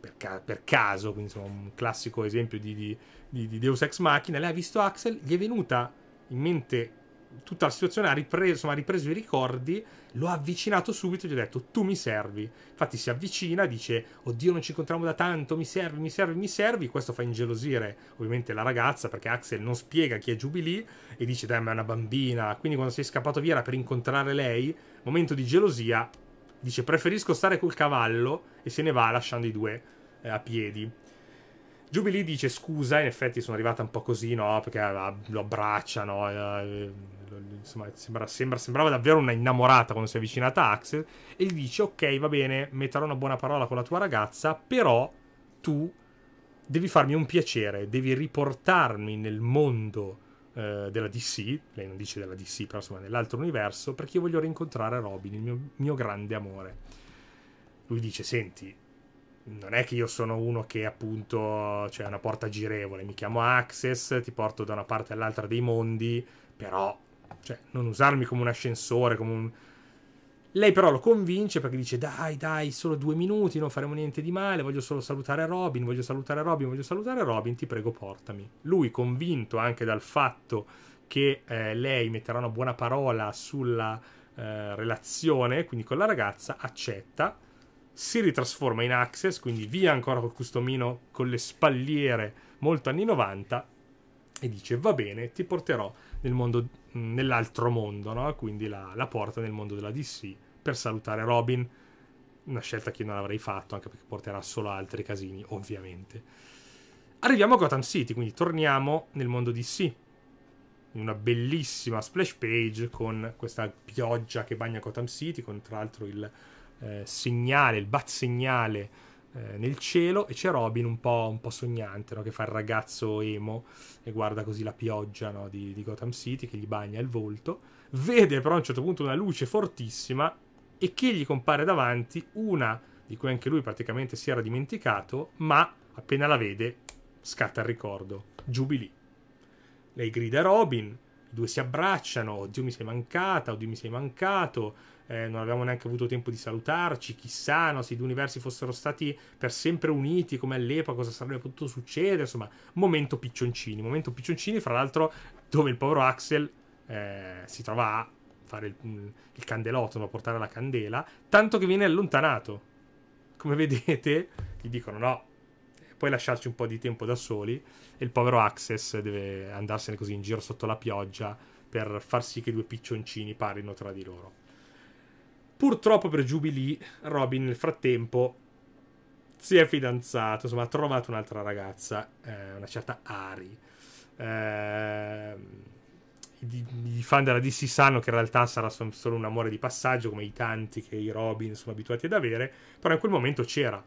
per, ca- per caso, quindi insomma un classico esempio di, di, di, di Deus Ex Machina, lei ha visto Axel, gli è venuta in mente tutta la situazione ha ripreso, insomma, ha ripreso i ricordi, lo ha avvicinato subito e gli ha detto tu mi servi. Infatti si avvicina, dice oddio non ci incontriamo da tanto, mi servi, mi servi, mi servi. Questo fa ingelosire ovviamente la ragazza perché Axel non spiega chi è Jubilee e dice dai ma è una bambina. Quindi quando sei scappato via era per incontrare lei, momento di gelosia, dice preferisco stare col cavallo e se ne va lasciando i due eh, a piedi. Jubilee dice scusa, in effetti sono arrivata un po' così, no? Perché ah, lo abbracciano. Eh, insomma, sembra, sembra, sembrava davvero una innamorata quando si è avvicinata a Axel e gli dice ok va bene metterò una buona parola con la tua ragazza però tu devi farmi un piacere devi riportarmi nel mondo eh, della DC lei non dice della DC però insomma nell'altro universo perché io voglio rincontrare Robin il mio, mio grande amore lui dice senti non è che io sono uno che appunto cioè una porta girevole, mi chiamo Access, ti porto da una parte all'altra dei mondi, però cioè, non usarmi come un ascensore, come un... Lei però lo convince perché dice dai dai solo due minuti, non faremo niente di male, voglio solo salutare Robin, voglio salutare Robin, voglio salutare Robin, ti prego portami. Lui convinto anche dal fatto che eh, lei metterà una buona parola sulla eh, relazione, quindi con la ragazza, accetta, si ritrasforma in Access, quindi via ancora col customino con le spalliere molto anni 90 e dice va bene, ti porterò nel mondo, nell'altro mondo, no? Quindi la, la porta nel mondo della DC per salutare Robin. Una scelta che io non avrei fatto, anche perché porterà solo altri casini, ovviamente. Arriviamo a Gotham City, quindi torniamo nel mondo DC. In una bellissima splash page con questa pioggia che bagna Gotham City, con tra l'altro il eh, segnale, il bat segnale eh, nel cielo e c'è Robin un po', un po sognante no? che fa il ragazzo emo e guarda così la pioggia no? di, di, Gotham City che gli bagna il volto. Vede però a un certo punto una luce fortissima e che gli compare davanti una di cui anche lui praticamente si era dimenticato, ma appena la vede scatta il ricordo. Jubilee. Lei grida Robin, i due si abbracciano, oddio mi sei mancata, oddio mi sei mancato, eh, non abbiamo neanche avuto tempo di salutarci, chissà no, se i due universi fossero stati per sempre uniti come all'epoca, cosa sarebbe potuto succedere, insomma, momento piccioncini, momento piccioncini fra l'altro dove il povero Axel eh, si trova a fare il, mm, il candelotto, a portare la candela, tanto che viene allontanato. Come vedete, gli dicono no, puoi lasciarci un po' di tempo da soli e il povero Access deve andarsene così in giro sotto la pioggia per far sì che i due piccioncini parlino tra di loro. Purtroppo per Jubilee, Robin nel frattempo si è fidanzato, insomma ha trovato un'altra ragazza, eh, una certa Ari. Eh, i, fan della DC sanno che in realtà sarà solo un amore di passaggio, come i tanti che i Robin sono abituati ad avere, però in quel momento c'era.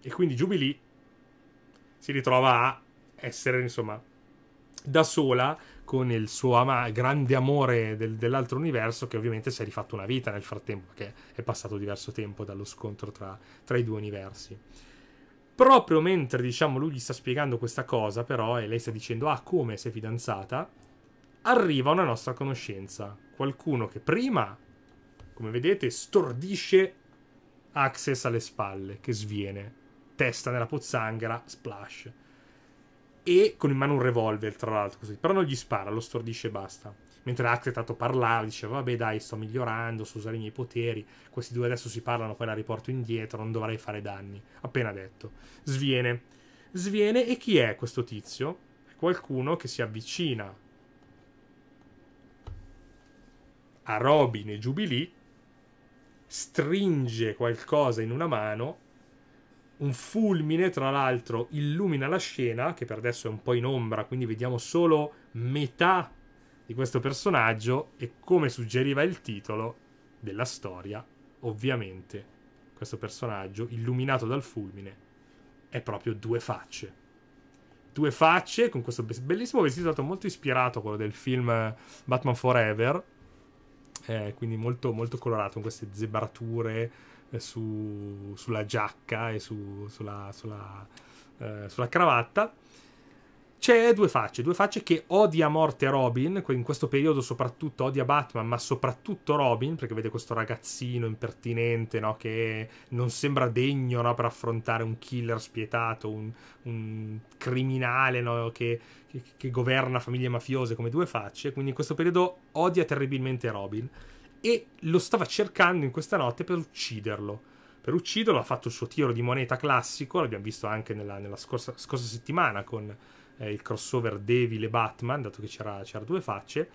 E quindi Jubilee si ritrova a essere, insomma, da sola con il suo ama- grande amore del- dell'altro universo che ovviamente si è rifatto una vita nel frattempo, perché è passato diverso tempo dallo scontro tra, tra i due universi. Proprio mentre diciamo, lui gli sta spiegando questa cosa, però, e lei sta dicendo: Ah, come sei fidanzata? Arriva una nostra conoscenza. Qualcuno che prima, come vedete, stordisce Access alle spalle, che sviene, testa nella pozzanghera, splash e con in mano un revolver, tra l'altro, così. Però non gli spara, lo stordisce e basta. Mentre Axe tanto parlava, diceva, vabbè dai, sto migliorando, so usare i miei poteri, questi due adesso si parlano, poi la riporto indietro, non dovrei fare danni. Appena detto. Sviene. Sviene, e chi è questo tizio? qualcuno che si avvicina a Robin e Jubilee, stringe qualcosa in una mano un fulmine, tra l'altro, illumina la scena, che per adesso è un po' in ombra, quindi vediamo solo metà di questo personaggio e come suggeriva il titolo della storia, ovviamente questo personaggio, illuminato dal fulmine, è proprio due facce. Due facce con questo bellissimo vestito, molto ispirato a quello del film eh, Batman Forever, eh, quindi molto, molto colorato con queste zebrature eh, su, sulla giacca e su, sulla, sulla, eh, sulla cravatta. C'è due facce, due facce che odia a morte Robin, in questo periodo soprattutto odia Batman, ma soprattutto Robin, perché vede questo ragazzino impertinente, no, che non sembra degno no, per affrontare un killer spietato, un, un criminale no, che, che, che governa famiglie mafiose come due facce, quindi in questo periodo odia terribilmente Robin e lo stava cercando in questa notte per ucciderlo. Per ucciderlo ha fatto il suo tiro di moneta classico, l'abbiamo visto anche nella, nella scorsa, scorsa, settimana con eh, il crossover Devil e Batman, dato che c'era, c'era due facce.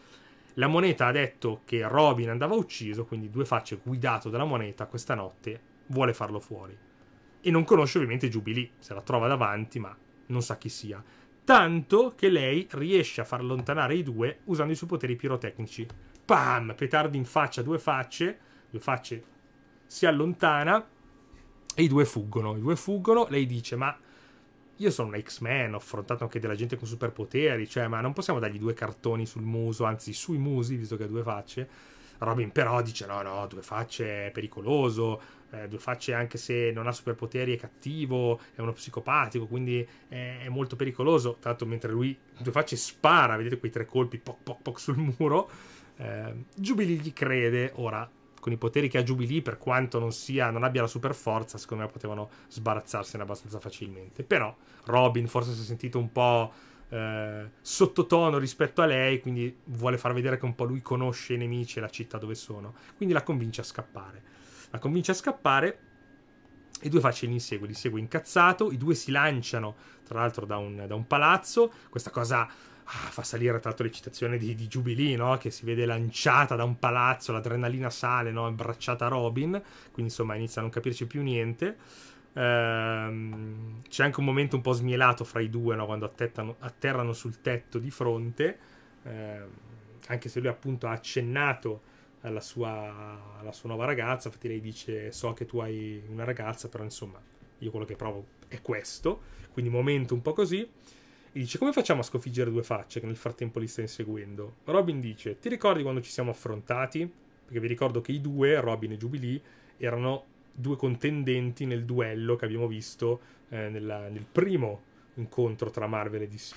La moneta ha detto che Robin andava ucciso, quindi due facce guidato dalla moneta questa notte vuole farlo fuori. E non conosce ovviamente Jubilee, se la trova davanti, ma non sa chi sia. Tanto che lei riesce a far allontanare i due usando i suoi poteri pirotecnici Pam! Petardi in faccia, due facce. Due facce si allontana e i due fuggono. I due fuggono, lei dice, ma io sono un X-Men, ho affrontato anche della gente con superpoteri, cioè, ma non possiamo dargli due cartoni sul muso, anzi sui musi, visto che ha due facce. Robin però dice, no, no, due facce è pericoloso, eh, due facce anche se non ha superpoteri è cattivo, è uno psicopatico, quindi è, è molto pericoloso. Tanto mentre lui, due facce spara, vedete quei tre colpi, poc poc poc sul muro eh, Jubilee gli crede, ora con i poteri che ha Jubilee, per quanto non, sia, non abbia la super forza, secondo me potevano sbarazzarsene abbastanza facilmente. Però Robin forse si è sentito un po' eh, sottotono rispetto a lei, quindi vuole far vedere che un po' lui conosce i nemici e la città dove sono. Quindi la convince a scappare. La convince a scappare e due facce li insegue, li segue incazzato, i due si lanciano tra l'altro da un, da un palazzo, questa cosa ah, fa salire tra l'altro l'eccitazione di, di Jubilee, no? che si vede lanciata da un palazzo, l'adrenalina sale, no? abbracciata Robin, quindi insomma inizia a non capirci più niente. Ehm, c'è anche un momento un po' smielato fra i due no? quando atterrano sul tetto di fronte, ehm, anche se lui appunto ha accennato alla sua, alla sua nuova ragazza, infatti lei dice so che tu hai una ragazza, però insomma io quello che provo è questo, quindi momento un po' così e dice come facciamo a sconfiggere due facce che nel frattempo li sta inseguendo? Robin dice ti ricordi quando ci siamo affrontati? Perché vi ricordo che i due, Robin e Jubilee, erano due contendenti nel duello che abbiamo visto eh, nella, nel primo incontro tra Marvel e DC.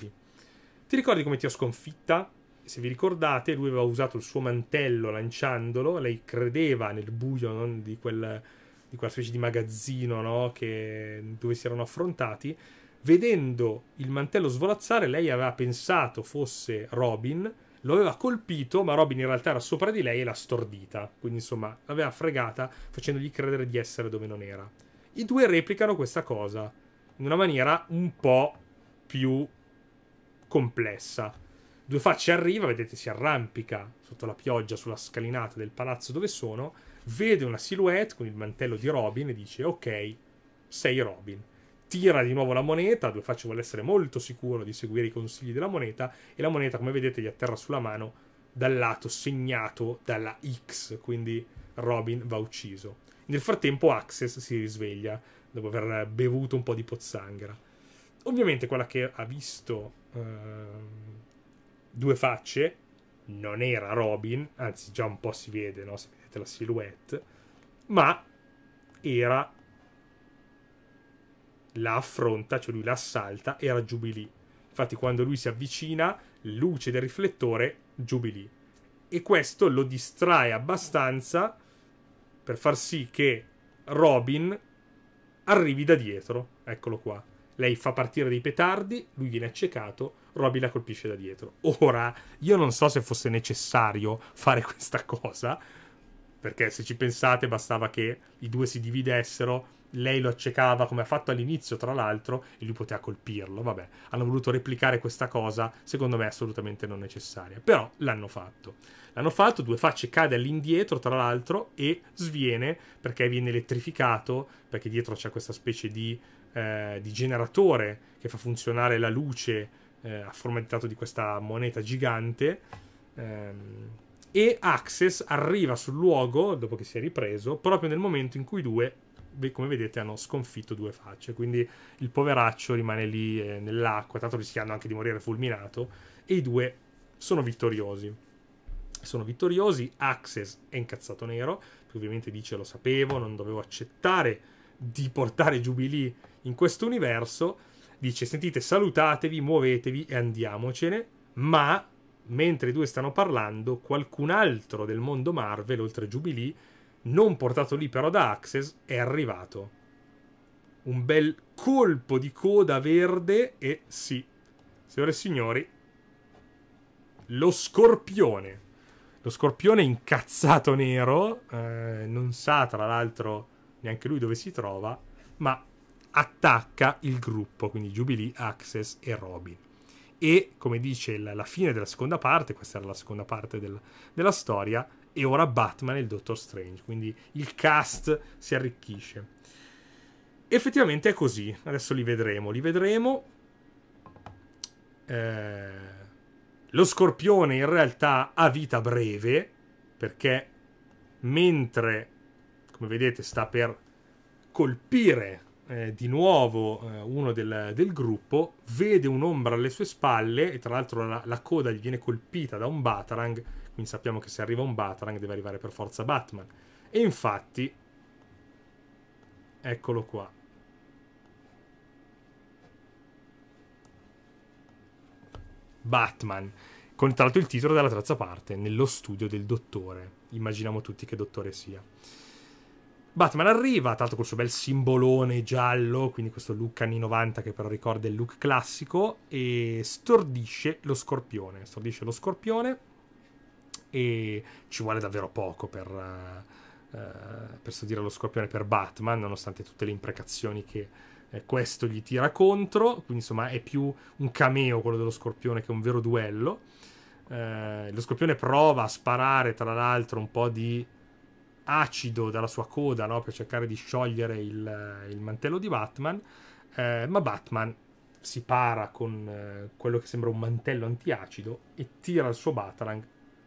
Ti ricordi come ti ho sconfitta? Se vi ricordate, lui aveva usato il suo mantello lanciandolo, lei credeva nel buio no? di, quel, di, quella specie di magazzino no? che, dove si erano affrontati Vedendo il mantello svolazzare, lei aveva pensato fosse Robin, lo aveva colpito, ma Robin in realtà era sopra di lei e l'ha stordita. Quindi, insomma, l'aveva fregata facendogli credere di essere dove non era. I due replicano questa cosa in una maniera un po' più complessa. Due facce arriva, vedete, si arrampica sotto la pioggia sulla scalinata del palazzo dove sono, vede una silhouette con il mantello di Robin e dice: Ok, sei Robin tira di nuovo la moneta, due facce vuole essere molto sicuro di seguire i consigli della moneta e la moneta come vedete gli atterra sulla mano dal lato segnato dalla X, quindi Robin va ucciso. Nel frattempo Access si risveglia dopo aver bevuto un po' di pozzanghera. Ovviamente quella che ha visto eh, due facce non era Robin, anzi già un po' si vede, no? se vedete la silhouette, ma era la affronta, cioè lui la assalta e era Jubilee. Infatti quando lui si avvicina, luce del riflettore, Jubilee. E questo lo distrae abbastanza per far sì che Robin arrivi da dietro. Eccolo qua. Lei fa partire dei petardi, lui viene accecato, Robin la colpisce da dietro. Ora, io non so se fosse necessario fare questa cosa, perché se ci pensate bastava che i due si dividessero, lei lo accecava come ha fatto all'inizio, tra l'altro, e lui poteva colpirlo. Vabbè, hanno voluto replicare questa cosa, secondo me assolutamente non necessaria. Però l'hanno fatto. L'hanno fatto, due facce cade all'indietro, tra l'altro, e sviene perché viene elettrificato, perché dietro c'è questa specie di, eh, di generatore che fa funzionare la luce eh, a forma di tanto di questa moneta gigante. Ehm, e Access arriva sul luogo, dopo che si è ripreso, proprio nel momento in cui i due come vedete hanno sconfitto due facce, quindi il poveraccio rimane lì eh, nell'acqua, tanto rischiando anche di morire fulminato, e i due sono vittoriosi. Sono vittoriosi, Axes è incazzato nero, che ovviamente dice lo sapevo, non dovevo accettare di portare Jubilee in questo universo, dice sentite salutatevi, muovetevi e andiamocene, ma mentre i due stanno parlando qualcun altro del mondo Marvel, oltre Jubilee, non portato lì però da Access, è arrivato. Un bel colpo di coda verde e sì, signore e signori, lo scorpione. Lo scorpione incazzato nero, eh, non sa tra l'altro neanche lui dove si trova, ma attacca il gruppo, quindi Jubilee, Access e Robin. E come dice la, la fine della seconda parte, questa era la seconda parte del, della storia, e ora Batman e il Doctor Strange, quindi il cast si arricchisce. Effettivamente è così, adesso li vedremo, li vedremo. Eh, lo scorpione in realtà ha vita breve, perché mentre, come vedete, sta per colpire eh, di nuovo eh, uno del, del, gruppo, vede un'ombra alle sue spalle e tra l'altro la, la coda gli viene colpita da un batarang quindi sappiamo che se arriva un Batarang deve arrivare per forza Batman. E infatti, eccolo qua. Batman, con tra l'altro il titolo della terza parte, nello studio del dottore. Immaginiamo tutti che dottore sia. Batman arriva, tra l'altro col suo bel simbolone giallo, quindi questo look anni 90 che però ricorda il look classico, e stordisce lo scorpione. Stordisce lo scorpione e ci vuole davvero poco per, uh, per so dire lo scorpione per Batman, nonostante tutte le imprecazioni che eh, questo gli tira contro, quindi insomma è più un cameo quello dello scorpione che un vero duello. Uh, lo scorpione prova a sparare tra l'altro un po' di acido dalla sua coda no? per cercare di sciogliere il, il mantello di Batman, eh, ma Batman si para con eh, quello che sembra un mantello antiacido e tira il suo Batarang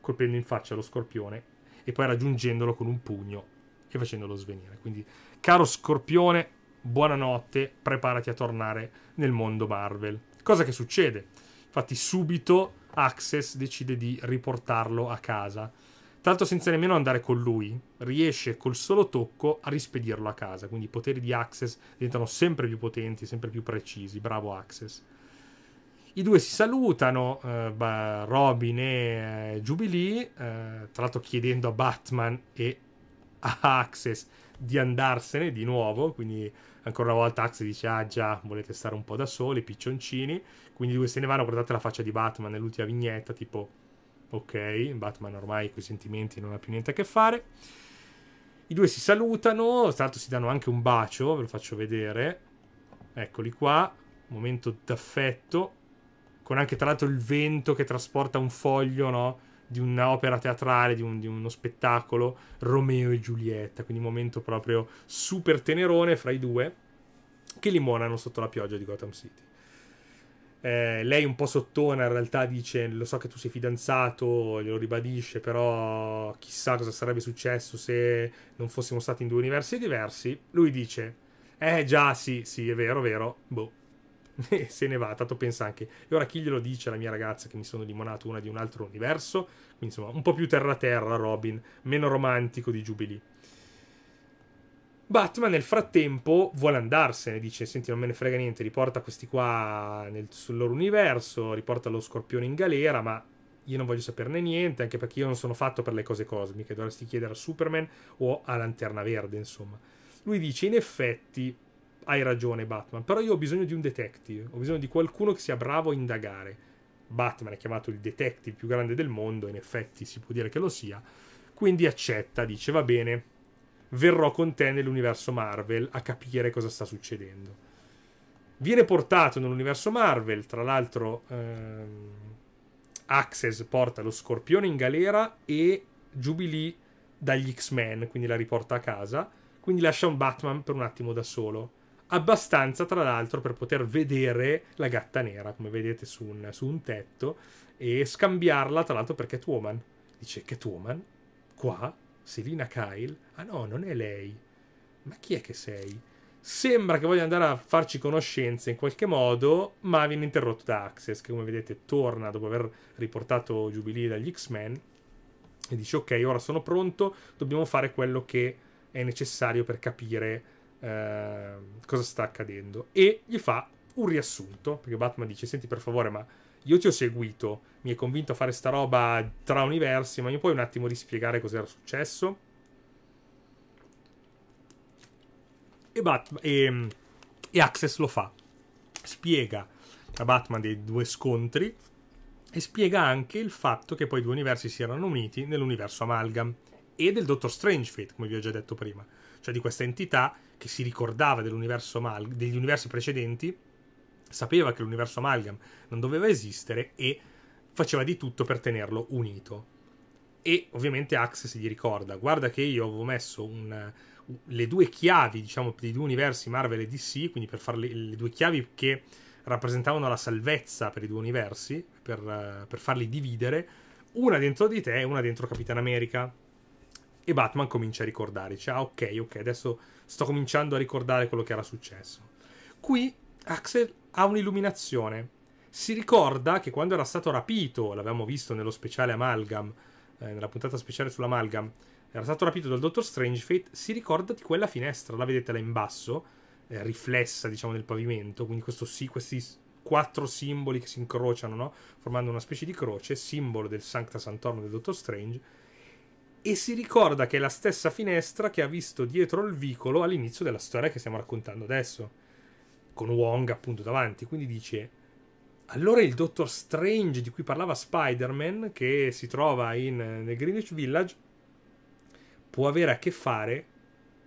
colpendo in faccia lo scorpione e poi raggiungendolo con un pugno e facendolo svenire. Quindi, caro scorpione, buonanotte, preparati a tornare nel mondo Marvel. Cosa che succede? Infatti, subito Access decide di riportarlo a casa. Tanto senza nemmeno andare con lui, riesce col solo tocco a rispedirlo a casa. Quindi i poteri di Access diventano sempre più potenti, sempre più precisi. Bravo Access. I due si salutano, eh, Robin e eh, Jubilee, eh, tra l'altro chiedendo a Batman e a Access di andarsene di nuovo, quindi ancora una volta Access dice ah già, volete stare un po' da soli, piccioncini, quindi i due se ne vanno, guardate la faccia di Batman nell'ultima vignetta, tipo ok, Batman ormai con i sentimenti non ha più niente a che fare. I due si salutano, tra l'altro si danno anche un bacio, ve lo faccio vedere. Eccoli qua, momento d'affetto con anche tra l'altro il vento che trasporta un foglio, no? Di un'opera teatrale, di, un, di, uno spettacolo, Romeo e Giulietta, quindi un momento proprio super tenerone fra i due, che limonano sotto la pioggia di Gotham City. Eh, lei un po' sottona in realtà dice lo so che tu sei fidanzato, glielo ribadisce, però chissà cosa sarebbe successo se non fossimo stati in due universi diversi. Lui dice eh già sì, sì è vero, è vero, boh, e se ne va, tanto pensa anche. E ora chi glielo dice alla mia ragazza che mi sono limonato una di un altro universo? Quindi, insomma, un po' più terra-terra Robin, meno romantico di Jubilee. Batman nel frattempo vuole andarsene, dice senti non me ne frega niente, riporta questi qua nel, sul loro universo, riporta lo scorpione in galera, ma io non voglio saperne niente, anche perché io non sono fatto per le cose cosmiche, dovresti chiedere a Superman o a Lanterna Verde, insomma. Lui dice in effetti hai ragione Batman, però io ho bisogno di un detective, ho bisogno di qualcuno che sia bravo a indagare. Batman è chiamato il detective più grande del mondo, in effetti si può dire che lo sia, quindi accetta, dice va bene, verrò con te nell'universo Marvel a capire cosa sta succedendo. Viene portato nell'universo Marvel, tra l'altro ehm, Access porta lo scorpione in galera e Jubilee dagli X-Men, quindi la riporta a casa, quindi lascia un Batman per un attimo da solo abbastanza tra l'altro per poter vedere la gatta nera, come vedete su un, su un tetto, e scambiarla tra l'altro per Catwoman. Dice Catwoman? Qua? Selina Kyle? Ah no, non è lei. Ma chi è che sei? Sembra che voglia andare a farci conoscenza in qualche modo, ma viene interrotto da Access, che come vedete torna dopo aver riportato Jubilee dagli X-Men, e dice ok, ora sono pronto, dobbiamo fare quello che è necessario per capire Ehm, cosa sta accadendo e gli fa un riassunto, perché Batman dice, senti per favore, ma io ti ho seguito, mi hai convinto a fare sta roba tra universi, ma mi puoi un attimo rispiegare cos'era successo? E, Batman, e, ehm, e Access lo fa, spiega a Batman dei due scontri e spiega anche il fatto che poi i due universi si erano uniti nell'universo Amalgam e del Dottor Strange Fate, come vi ho già detto prima, cioè di questa entità che si ricordava dell'universo Amal- degli universi precedenti, sapeva che l'universo Amalgam non doveva esistere e faceva di tutto per tenerlo unito. E ovviamente Axe si gli ricorda, guarda che io avevo messo un, le due chiavi, diciamo, dei due universi Marvel e DC, quindi per fare le, le due chiavi che rappresentavano la salvezza per i due universi, per, per farli dividere, una dentro di te e una dentro Capitan America e Batman comincia a ricordare, dice, ah ok, ok, adesso sto cominciando a ricordare quello che era successo. Qui Axel ha un'illuminazione. Si ricorda che quando era stato rapito, l'abbiamo visto nello speciale Amalgam, eh, nella puntata speciale sull'Amalgam, era stato rapito dal dottor Strange Fate, si ricorda di quella finestra, la vedete là in basso, eh, riflessa diciamo nel pavimento, quindi questo sì, questi quattro simboli che si incrociano, no? formando una specie di croce, simbolo del Sancta Sant'Orno del dottor Strange e si ricorda che è la stessa finestra che ha visto dietro il vicolo all'inizio della storia che stiamo raccontando adesso, con Wong appunto davanti. Quindi dice, allora il dottor Strange di cui parlava Spider-Man, che si trova in, nel Greenwich Village, può avere a che fare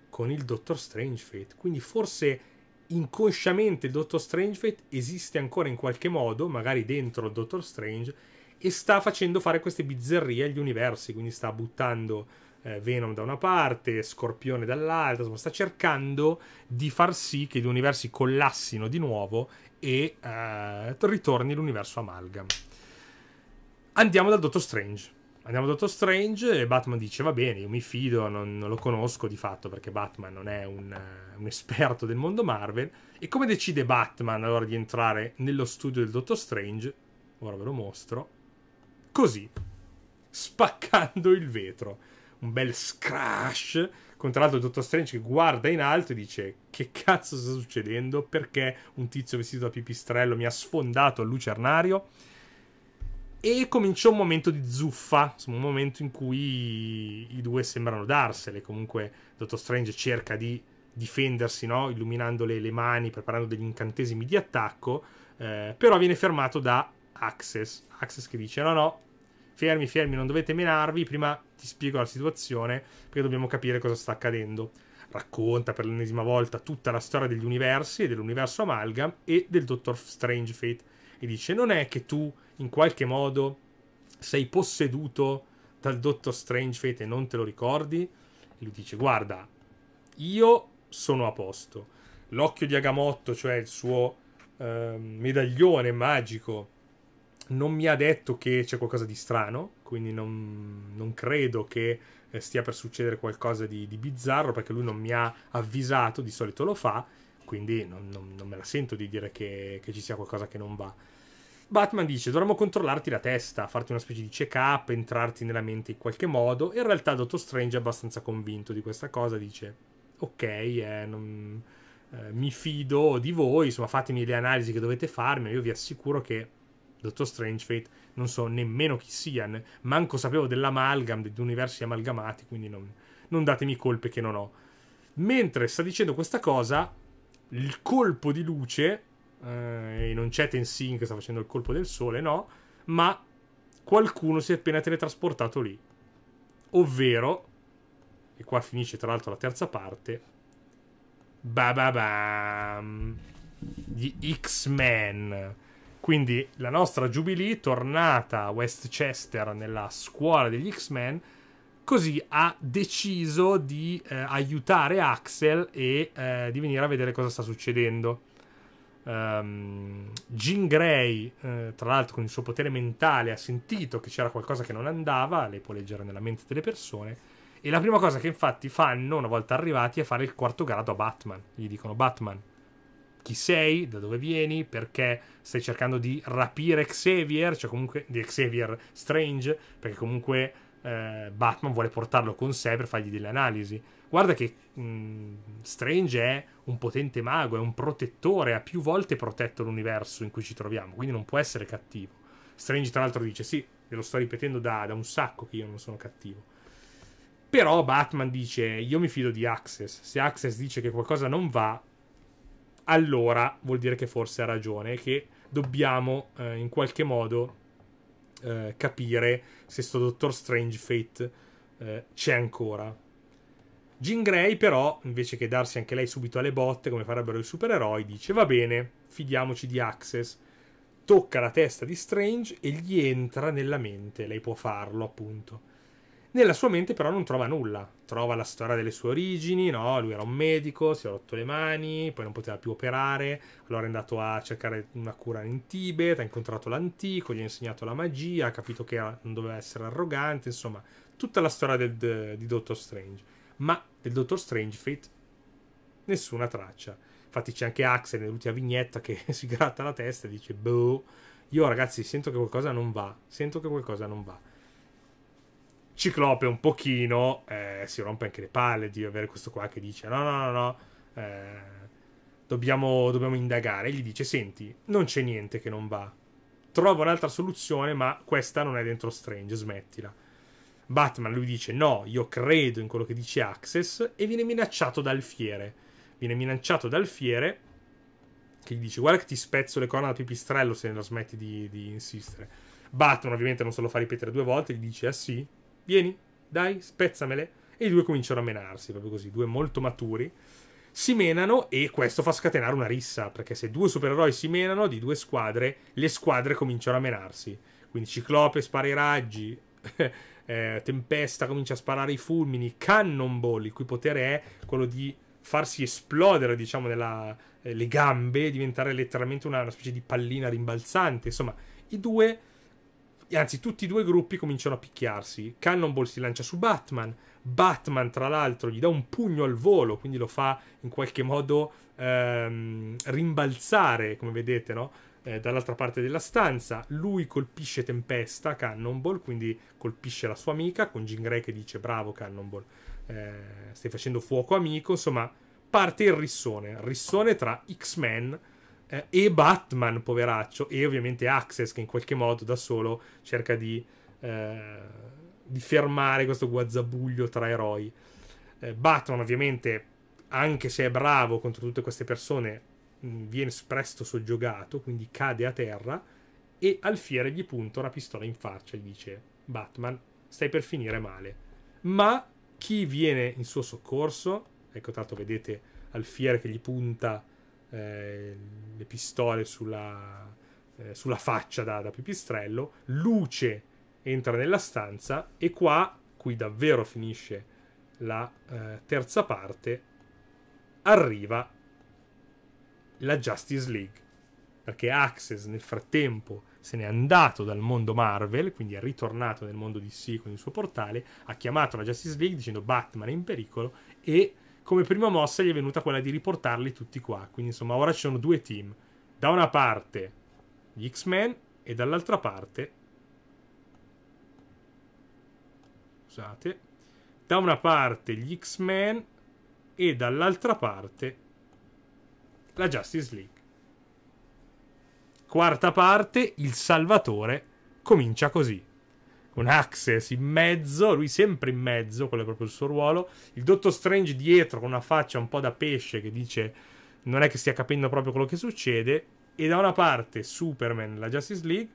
con il dottor Strange Fate. Quindi forse inconsciamente il dottor Strange Fate esiste ancora in qualche modo, magari dentro il dottor Strange, e sta facendo fare queste bizzarrie agli universi, quindi sta buttando eh, Venom da una parte, Scorpione dall'altra, sta cercando di far sì che gli universi collassino di nuovo e eh, ritorni l'universo amalgam. Andiamo dal Dottor Strange. Andiamo dal Dottor Strange e Batman dice va bene, io mi fido, non, non lo conosco di fatto perché Batman non è un, eh, un esperto del mondo Marvel. E come decide Batman allora di entrare nello studio del Dottor Strange? Ora ve lo mostro così, spaccando il vetro. Un bel scrash. Con l'altro il dottor Strange che guarda in alto e dice: Che cazzo sta succedendo? Perché un tizio vestito da pipistrello mi ha sfondato al lucernario? E comincia un momento di zuffa, insomma, un momento in cui i due sembrano darsele. Comunque, Dottor Strange cerca di difendersi, no? illuminando le, le, mani, preparando degli incantesimi di attacco. Eh, però viene fermato da Access. Access che dice no no, fermi, fermi, non dovete menarvi, prima ti spiego la situazione perché dobbiamo capire cosa sta accadendo. Racconta per l'ennesima volta tutta la storia degli universi e dell'universo Amalgam e del Dottor Strange Fate e dice non è che tu in qualche modo sei posseduto dal Dottor Strange Fate e non te lo ricordi? E lui dice guarda, io sono a posto. L'occhio di Agamotto, cioè il suo eh, medaglione magico non mi ha detto che c'è qualcosa di strano, quindi non, non credo che eh, stia per succedere qualcosa di, di, bizzarro perché lui non mi ha avvisato, di solito lo fa, quindi non, non, non me la sento di dire che, che, ci sia qualcosa che non va. Batman dice: Dovremmo controllarti la testa, farti una specie di check-up, entrarti nella mente in qualche modo. E in realtà Dottor Strange è abbastanza convinto di questa cosa. Dice: Ok, eh, non, eh, mi fido di voi, insomma, fatemi le analisi che dovete farmi. Io vi assicuro che Dottor Strange Fate non so nemmeno chi siano, manco sapevo dell'amalgam, degli universi amalgamati, quindi non, non datemi colpe che non ho. Mentre sta dicendo questa cosa, il colpo di luce, eh, e non c'è Tenzin che sta facendo il colpo del sole, no, ma qualcuno si è appena teletrasportato lì. Ovvero, e qua finisce tra l'altro la terza parte, ba ba bam, gli X-Men quindi la nostra Jubilee, tornata a Westchester nella scuola degli X-Men, così ha deciso di eh, aiutare Axel e eh, di venire a vedere cosa sta succedendo. Um, Jean Grey, eh, tra l'altro con il suo potere mentale, ha sentito che c'era qualcosa che non andava, lei può leggere nella mente delle persone, e la prima cosa che infatti fanno una volta arrivati è fare il quarto grado a Batman. Gli dicono Batman, chi sei, da dove vieni, perché stai cercando di rapire Xavier, cioè comunque di Xavier Strange, perché comunque eh, Batman vuole portarlo con sé per fargli delle analisi. Guarda che mh, mm, Strange è un potente mago, è un protettore, ha più volte protetto l'universo in cui ci troviamo, quindi non può essere cattivo. Strange tra l'altro dice sì, ve lo sto ripetendo da, da un sacco che io non sono cattivo. Però Batman dice: Io mi fido di Access. Se Access dice che qualcosa non va, allora vuol dire che forse ha ragione, che dobbiamo eh, in qualche modo eh, capire se sto Dottor Strange Fate eh, c'è ancora. Jean Grey però, invece che darsi anche lei subito alle botte come farebbero i supereroi, dice va bene, fidiamoci di Access. Tocca la testa di Strange e gli entra nella mente, lei può farlo appunto nella sua mente però non trova nulla, trova la storia delle sue origini, no? Lui era un medico, si è rotto le mani, poi non poteva più operare, allora è andato a cercare una cura in Tibet, ha incontrato l'antico, gli ha insegnato la magia, ha capito che non doveva essere arrogante, insomma, tutta la storia del, di Doctor Strange. Ma del Doctor Strange Fate nessuna traccia. Infatti c'è anche Axel nell'ultima vignetta che si gratta la testa e dice boh, io ragazzi sento che qualcosa non va, sento che qualcosa non va Ciclope un pochino eh, si rompe anche le palle di avere questo qua che dice no, no, no, no, eh, dobbiamo, dobbiamo indagare. E gli dice, senti, non c'è niente che non va. Trova un'altra soluzione, ma questa non è dentro Strange, smettila. Batman lui dice no, io credo in quello che dice Access e viene minacciato dal fiere. Viene minacciato dal fiere che gli dice guarda che ti spezzo le corna da pipistrello se non smetti di, di insistere. Batman ovviamente non se lo fa ripetere due volte, gli dice ah sì, vieni, dai, spezzamele. E i due cominciano a menarsi, proprio così, due molto maturi. Si menano e questo fa scatenare una rissa, perché se due supereroi si menano di due squadre, le squadre cominciano a menarsi. Quindi Ciclope spara i raggi, eh, Tempesta comincia a sparare i fulmini, Cannonball, il cui potere è quello di farsi esplodere, diciamo, nella, eh, le gambe, diventare letteralmente una, una specie di pallina rimbalzante. Insomma, i due anzi tutti e due i gruppi cominciano a picchiarsi. Cannonball si lancia su Batman, Batman tra l'altro gli dà un pugno al volo, quindi lo fa in qualche modo ehm, rimbalzare, come vedete, no? eh, dall'altra parte della stanza, lui colpisce Tempesta, Cannonball, quindi colpisce la sua amica, con Jean Grey che dice bravo Cannonball, eh, stai facendo fuoco amico, insomma parte il rissone, rissone tra X-Men eh, e Batman, poveraccio, e ovviamente Access che in qualche modo da solo cerca di, eh, di fermare questo guazzabuglio tra eroi. Eh, Batman ovviamente, anche se è bravo contro tutte queste persone, mh, mm, viene presto soggiogato, quindi cade a terra e Alfiere gli punta una pistola in faccia e gli dice Batman, stai per finire male. Ma chi viene in suo soccorso, ecco tanto vedete Alfiere che gli punta eh, le pistole sulla, eh, sulla faccia da, da pipistrello, luce entra nella stanza e qua, qui davvero finisce la eh, terza parte, arriva la Justice League. Perché Access nel frattempo se n'è andato dal mondo Marvel, quindi è ritornato nel mondo DC con il suo portale, ha chiamato la Justice League dicendo Batman è in pericolo e come prima mossa gli è venuta quella di riportarli tutti qua. Quindi insomma ora ci sono due team. Da una parte gli X-Men e dall'altra parte... Scusate. Da una parte gli X-Men e dall'altra parte la Justice League. Quarta parte, il Salvatore comincia così con Axes in mezzo, lui sempre in mezzo, quello è proprio il suo ruolo. Il Dottor Strange dietro con una faccia un po' da pesce che dice non è che stia capendo proprio quello che succede. E da una parte Superman, la Justice League,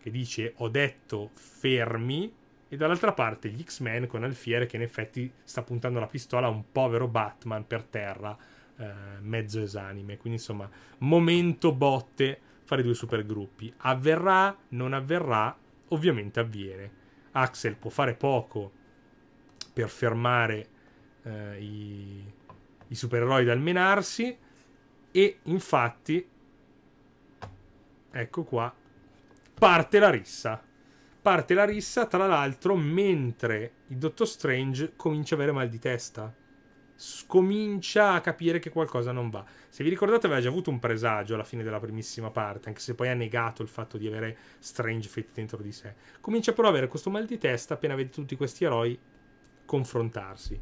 che dice ho detto fermi, e dall'altra parte gli X-Men con Alfiere che in effetti sta puntando la pistola a un povero Batman per terra, eh, mezzo esanime. Quindi insomma, momento botte fare due supergruppi. Avverrà, non avverrà, ovviamente avviene. Axel può fare poco per fermare eh, i, i supereroi dal menarsi e infatti ecco qua parte la rissa parte la rissa tra l'altro mentre il dottor Strange comincia a avere mal di testa comincia a capire che qualcosa non va. Se vi ricordate aveva già avuto un presagio alla fine della primissima parte, anche se poi ha negato il fatto di avere Strange Fate dentro di sé. Comincia però ad avere questo mal di testa appena vede tutti questi eroi confrontarsi.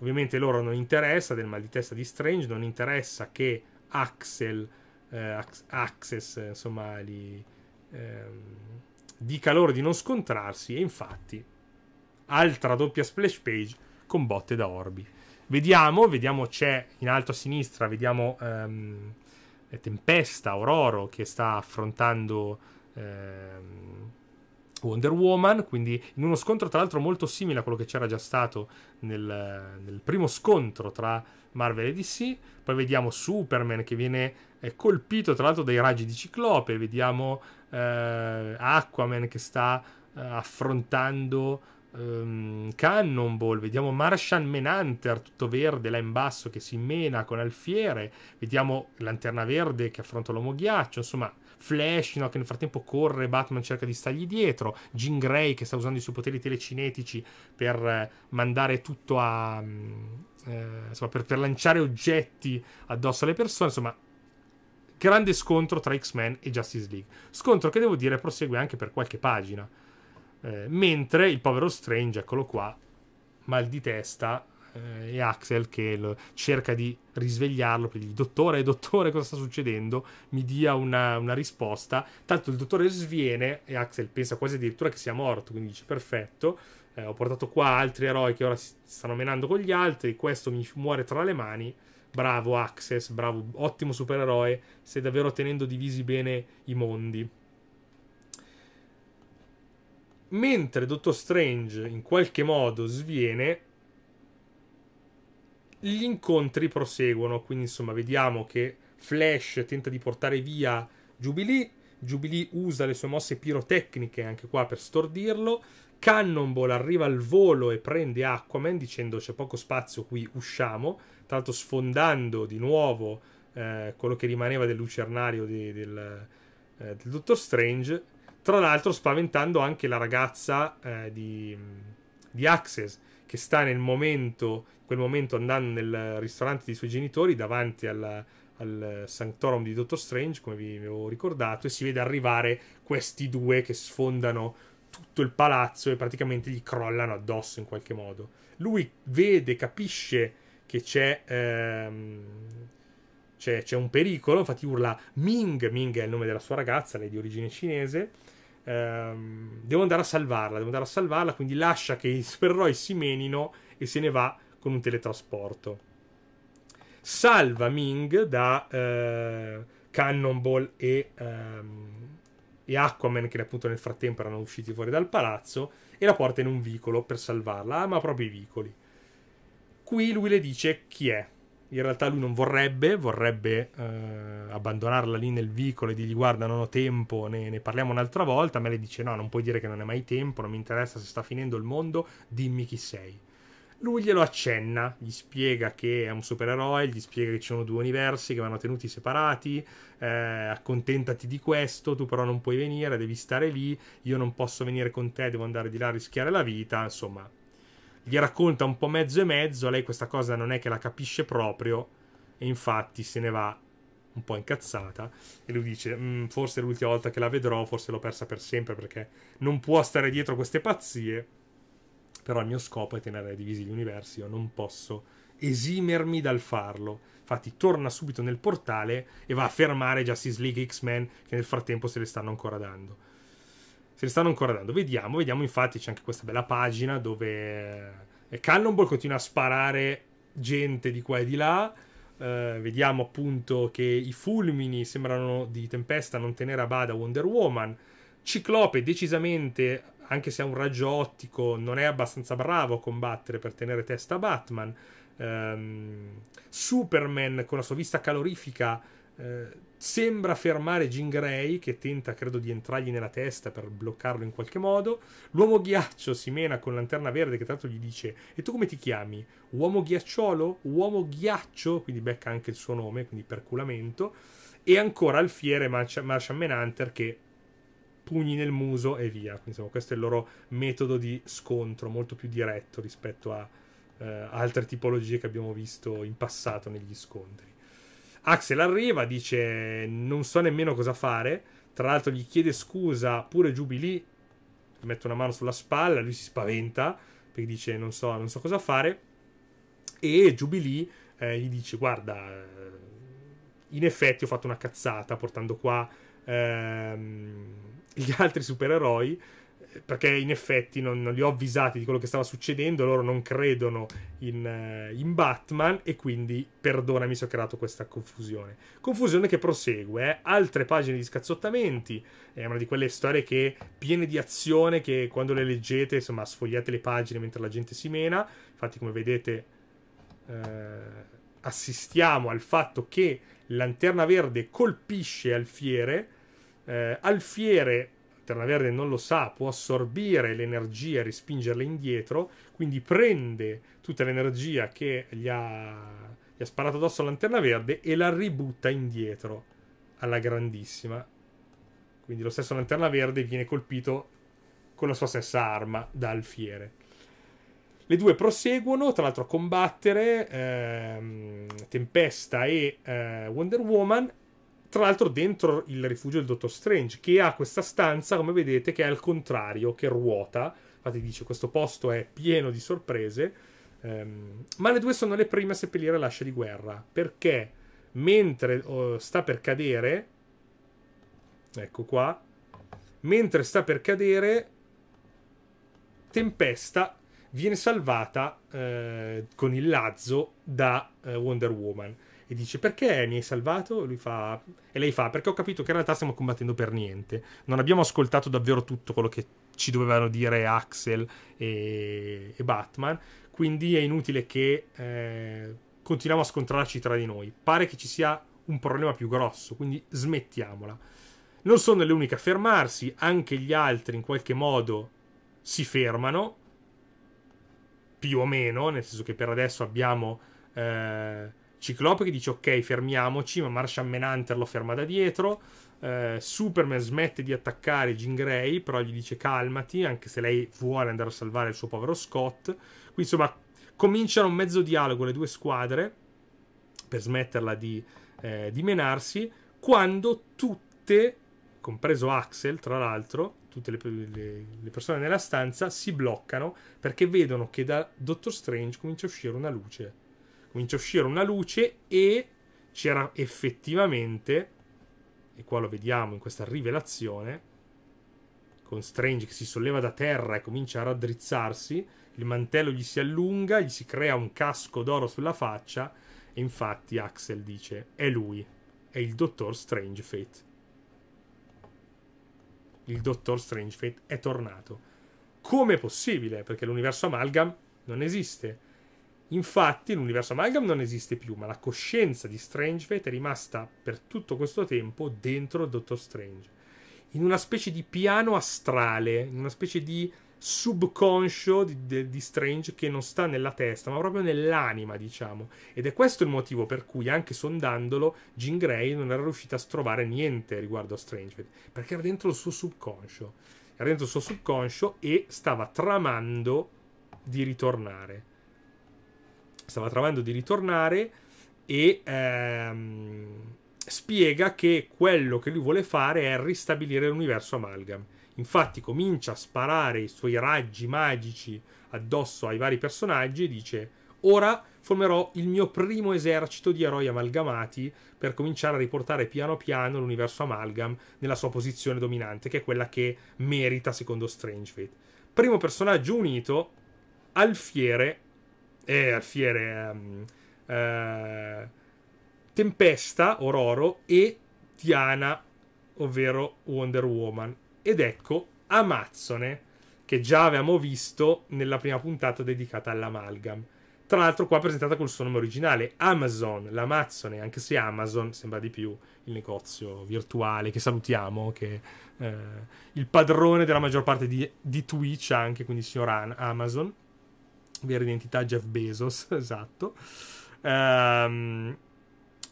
Ovviamente loro non interessa del mal di testa di Strange, non interessa che Axel, eh, Access, insomma, li, ehm, dica loro di non scontrarsi e infatti altra doppia splash page con botte da Orbi. Vediamo, vediamo c'è in alto a sinistra, vediamo ehm, Tempesta, Ororo che sta affrontando ehm, Wonder Woman, quindi in uno scontro tra l'altro molto simile a quello che c'era già stato nel, nel primo scontro tra Marvel e DC. Poi vediamo Superman che viene eh, colpito tra l'altro dai raggi di Ciclope, vediamo eh, Aquaman che sta eh, affrontando um, Cannonball, vediamo Martian Menanter tutto verde là in basso che si mena con Alfiere, vediamo Lanterna Verde che affronta l'uomo ghiaccio, insomma Flash no, che nel frattempo corre, Batman cerca di stargli dietro, Jean Grey che sta usando i suoi poteri telecinetici per eh, mandare tutto a... Mm, eh, insomma, per, per lanciare oggetti addosso alle persone, insomma grande scontro tra X-Men e Justice League. Scontro che devo dire prosegue anche per qualche pagina. Eh, mentre il povero Strange, eccolo qua, mal di testa, eh, e Axel che lo, cerca di risvegliarlo, per dirgli dottore, dottore, cosa sta succedendo? Mi dia una, una, risposta. Tanto il dottore sviene e Axel pensa quasi addirittura che sia morto, quindi dice perfetto, eh, ho portato qua altri eroi che ora si stanno menando con gli altri, questo mi muore tra le mani. Bravo Axes, bravo, ottimo supereroe, stai davvero tenendo divisi bene i mondi mentre Dottor Strange in qualche modo sviene, gli incontri proseguono. Quindi, insomma, vediamo che Flash tenta di portare via Jubilee. Jubilee usa le sue mosse pirotecniche anche qua per stordirlo. Cannonball arriva al volo e prende Aquaman dicendo c'è poco spazio qui, usciamo. Tra l'altro sfondando di nuovo eh, quello che rimaneva del lucernario di, del, eh, del Dottor Strange tra l'altro spaventando anche la ragazza eh, di, di Access che sta nel momento, quel momento andando nel ristorante dei suoi genitori davanti alla, al Sanctorum di Doctor Strange, come vi avevo ricordato, e si vede arrivare questi due che sfondano tutto il palazzo e praticamente gli crollano addosso in qualche modo. Lui vede, capisce che c'è, ehm, c'è, c'è un pericolo, infatti urla Ming, Ming è il nome della sua ragazza, lei è di origine cinese, ehm, devo andare a salvarla, devo andare a salvarla, quindi lascia che i supereroi si menino e se ne va con un teletrasporto. Salva Ming da eh, Cannonball e, ehm, e Aquaman, che appunto nel frattempo erano usciti fuori dal palazzo, e la porta in un vicolo per salvarla. Ama proprio i vicoli. Qui lui le dice chi è in realtà lui non vorrebbe, vorrebbe eh, abbandonarla lì nel vicolo e dirgli guarda non ho tempo, ne, ne parliamo un'altra volta, ma lei dice no, non puoi dire che non è mai tempo, non mi interessa se sta finendo il mondo, dimmi chi sei. Lui glielo accenna, gli spiega che è un supereroe, gli spiega che ci sono due universi che vanno tenuti separati, eh, accontentati di questo, tu però non puoi venire, devi stare lì, io non posso venire con te, devo andare di là a rischiare la vita, insomma gli racconta un po' mezzo e mezzo, lei questa cosa non è che la capisce proprio e infatti se ne va un po' incazzata e lui dice mm, forse è l'ultima volta che la vedrò, forse l'ho persa per sempre perché non può stare dietro queste pazzie, però il mio scopo è tenere divisi gli universi, io non posso esimermi dal farlo. Infatti torna subito nel portale e va a fermare Justice League X-Men che nel frattempo se le stanno ancora dando se li stanno ancora dando. Vediamo, vediamo infatti c'è anche questa bella pagina dove eh, Cannonball continua a sparare gente di qua e di là. Eh, vediamo appunto che i fulmini sembrano di tempesta non tenere a bada Wonder Woman. Ciclope decisamente, anche se ha un raggio ottico, non è abbastanza bravo a combattere per tenere testa a Batman. Eh, Superman con la sua vista calorifica eh, sembra fermare Jean Grey che tenta credo di entrargli nella testa per bloccarlo in qualche modo l'uomo ghiaccio si mena con lanterna verde che tra l'altro gli dice e tu come ti chiami? uomo ghiacciolo? uomo ghiaccio? quindi becca anche il suo nome quindi perculamento e ancora alfiere Marsh- Marshman che pugni nel muso e via quindi, insomma questo è il loro metodo di scontro molto più diretto rispetto a eh, altre tipologie che abbiamo visto in passato negli scontri Axel arriva, dice non so nemmeno cosa fare. Tra l'altro gli chiede scusa pure Jubilee, gli mette una mano sulla spalla, lui si spaventa perché dice non so, non so cosa fare. E Jubilee eh, gli dice guarda, eh, in effetti ho fatto una cazzata portando qua ehm, gli altri supereroi perché in effetti non, non, li ho avvisati di quello che stava succedendo, loro non credono in, eh, in, Batman e quindi perdonami se ho creato questa confusione. Confusione che prosegue, eh? altre pagine di scazzottamenti, è una di quelle storie che piene di azione che quando le leggete, insomma, sfogliate le pagine mentre la gente si mena, infatti come vedete eh, assistiamo al fatto che Lanterna Verde colpisce Alfiere, eh, Alfiere Verde non lo sa, può assorbire l'energia e respingerla indietro, quindi prende tutta l'energia che gli ha, gli ha sparato addosso Lanterna Verde e la ributta indietro alla grandissima. Quindi lo stesso Lanterna Verde viene colpito con la sua stessa arma da alfiere. Le due proseguono, tra l'altro, a combattere ehm, Tempesta e eh, Wonder Woman tra l'altro dentro il rifugio del Dottor Strange, che ha questa stanza, come vedete, che è al contrario, che ruota. Infatti dice questo posto è pieno di sorprese. Um, ma le due sono le prime a seppellire l'ascia di guerra, perché mentre uh, sta per cadere, ecco qua, mentre sta per cadere, Tempesta viene salvata eh, con il lazzo da eh, Wonder Woman e dice perché mi hai salvato? Fa, e lei fa perché ho capito che in realtà stiamo combattendo per niente. Non abbiamo ascoltato davvero tutto quello che ci dovevano dire Axel e, e Batman, quindi è inutile che eh, continuiamo a scontrarci tra di noi. Pare che ci sia un problema più grosso, quindi smettiamola. Non sono le uniche a fermarsi, anche gli altri in qualche modo si fermano, più o meno, nel senso che per adesso abbiamo eh, Ciclope che dice ok fermiamoci, ma Martian Manhunter lo ferma da dietro. Eh, Superman smette di attaccare Jean Grey, però gli dice calmati, anche se lei vuole andare a salvare il suo povero Scott. Quindi insomma cominciano un mezzo dialogo le due squadre per smetterla di, eh, di menarsi, quando tutte, compreso Axel tra l'altro, tutte le, le, le, persone nella stanza si bloccano perché vedono che da Doctor Strange comincia a uscire una luce comincia a uscire una luce e c'era effettivamente, e qua lo vediamo in questa rivelazione, con Strange che si solleva da terra e comincia a raddrizzarsi, il mantello gli si allunga, gli si crea un casco d'oro sulla faccia e infatti Axel dice è lui, è il dottor Strange Fate. Il dottor Strange Fate è tornato. Come è possibile? Perché l'universo Amalgam non esiste Infatti l'universo Amalgam non esiste più, ma la coscienza di Strange è rimasta per tutto questo tempo dentro il Dottor Strange, in una specie di piano astrale, in una specie di subconscio di, di, di, Strange che non sta nella testa, ma proprio nell'anima, diciamo. Ed è questo il motivo per cui, anche sondandolo, Jean Grey non era riuscita a trovare niente riguardo a Strange, perché era dentro il suo subconscio. Era dentro il suo subconscio e stava tramando di ritornare stava trovando di ritornare e ehm, spiega che quello che lui vuole fare è ristabilire l'universo Amalgam. Infatti comincia a sparare i suoi raggi magici addosso ai vari personaggi e dice ora formerò il mio primo esercito di eroi amalgamati per cominciare a riportare piano piano l'universo Amalgam nella sua posizione dominante, che è quella che merita secondo Strange Fate. Primo personaggio unito, Alfiere eh, Alfiere, um, ehm, eh, Tempesta, Ororo e Diana, ovvero Wonder Woman. Ed ecco Amazzone, che già avevamo visto nella prima puntata dedicata all'amalgam. Tra l'altro qua presentata col suo nome originale, Amazon, l'Amazzone, anche se Amazon sembra di più il negozio virtuale che salutiamo, che eh, il padrone della maggior parte di, di Twitch anche, quindi il signor Amazon vera identità Jeff Bezos, esatto. Um, ehm,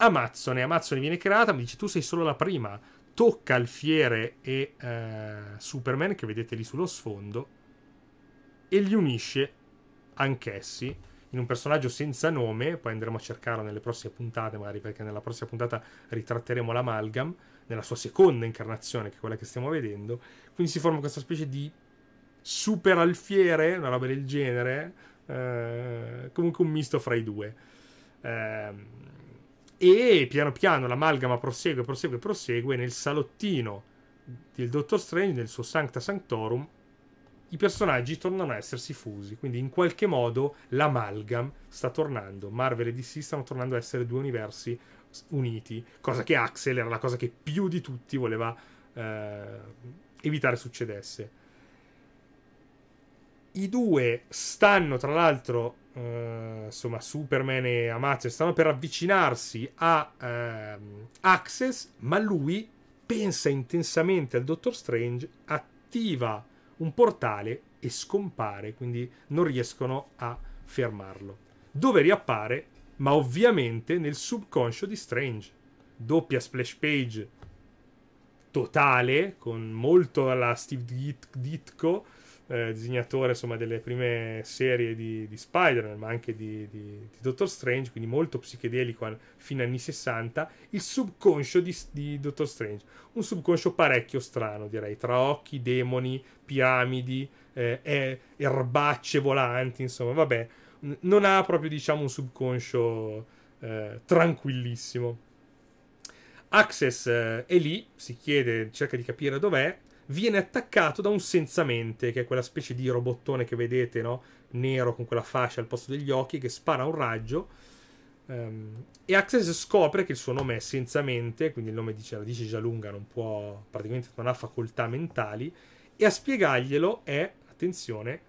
Amazzone, Amazzone viene creata, mi dice tu sei solo la prima, tocca Alfiere e uh, Superman che vedete lì sullo sfondo e li unisce anch'essi in un personaggio senza nome, poi andremo a cercarlo nelle prossime puntate magari perché nella prossima puntata ritratteremo l'amalgam nella sua seconda incarnazione che è quella che stiamo vedendo, quindi si forma questa specie di super alfiere, una roba del genere, eh, comunque un misto fra i due. Eh, e piano piano l'amalgama prosegue, prosegue, prosegue. Nel salottino del Dottor Strange, nel suo Sancta Sanctorum, i personaggi tornano a essersi fusi. Quindi, in qualche modo, l'amalgam sta tornando. Marvel e DC stanno tornando a essere due universi uniti, cosa che Axel era la cosa che più di tutti voleva eh, evitare succedesse. I due stanno, tra l'altro, eh, insomma, Superman e Amazon stanno per avvicinarsi a eh, Access, ma lui pensa intensamente al Dottor Strange, attiva un portale e scompare, quindi non riescono a fermarlo. Dove riappare, ma ovviamente nel subconscio di Strange. Doppia splash page totale, con molto alla Steve Ditko, eh, disegnatore insomma, delle prime serie di, di Spider-Man, ma anche di, di, di, Doctor Strange, quindi molto psichedelico fino agli anni 60, il subconscio di, Doctor Strange, un subconscio parecchio strano direi, tra occhi, demoni, piramidi, eh, erbacce volanti, insomma vabbè, non ha proprio diciamo un subconscio eh, tranquillissimo. Access eh, è lì, si chiede, cerca di capire dov'è, viene attaccato da un senzamente, che è quella specie di robottone che vedete, no? Nero con quella fascia al posto degli occhi, che spara un raggio. Um, e Access scopre che il suo nome è senzamente, quindi il nome dice, la dice già lunga, non può, praticamente non ha facoltà mentali, e a spiegarglielo è, attenzione,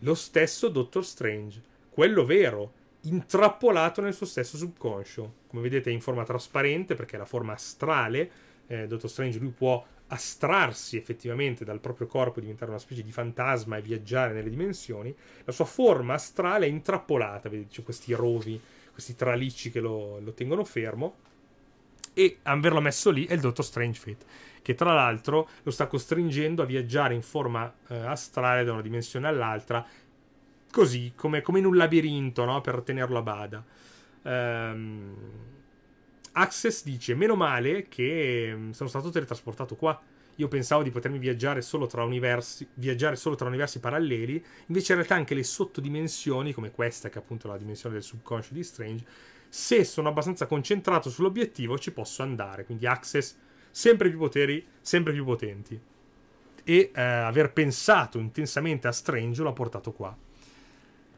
lo stesso Doctor Strange, quello vero, intrappolato nel suo stesso subconscio. Come vedete è in forma trasparente perché è la forma astrale, eh, Doctor Strange lui può astrarsi effettivamente dal proprio corpo, diventare una specie di fantasma e viaggiare nelle dimensioni, la sua forma astrale è intrappolata, vedete cioè questi rovi, questi tralicci che lo, lo tengono fermo, e a averlo messo lì è il dottor Strange Fate, che tra l'altro lo sta costringendo a viaggiare in forma eh, astrale da una dimensione all'altra, così come, come in un labirinto, no? per tenerlo a bada. Ehm Access dice, meno male che mm, sono stato teletrasportato qua. Io pensavo di potermi viaggiare solo tra universi, solo tra universi paralleli, invece in realtà anche le sottodimensioni, come questa che è appunto la dimensione del subconscio di Strange, se sono abbastanza concentrato sull'obiettivo ci posso andare. Quindi Access, sempre più poteri, sempre più potenti. E eh, aver pensato intensamente a Strange l'ha portato qua.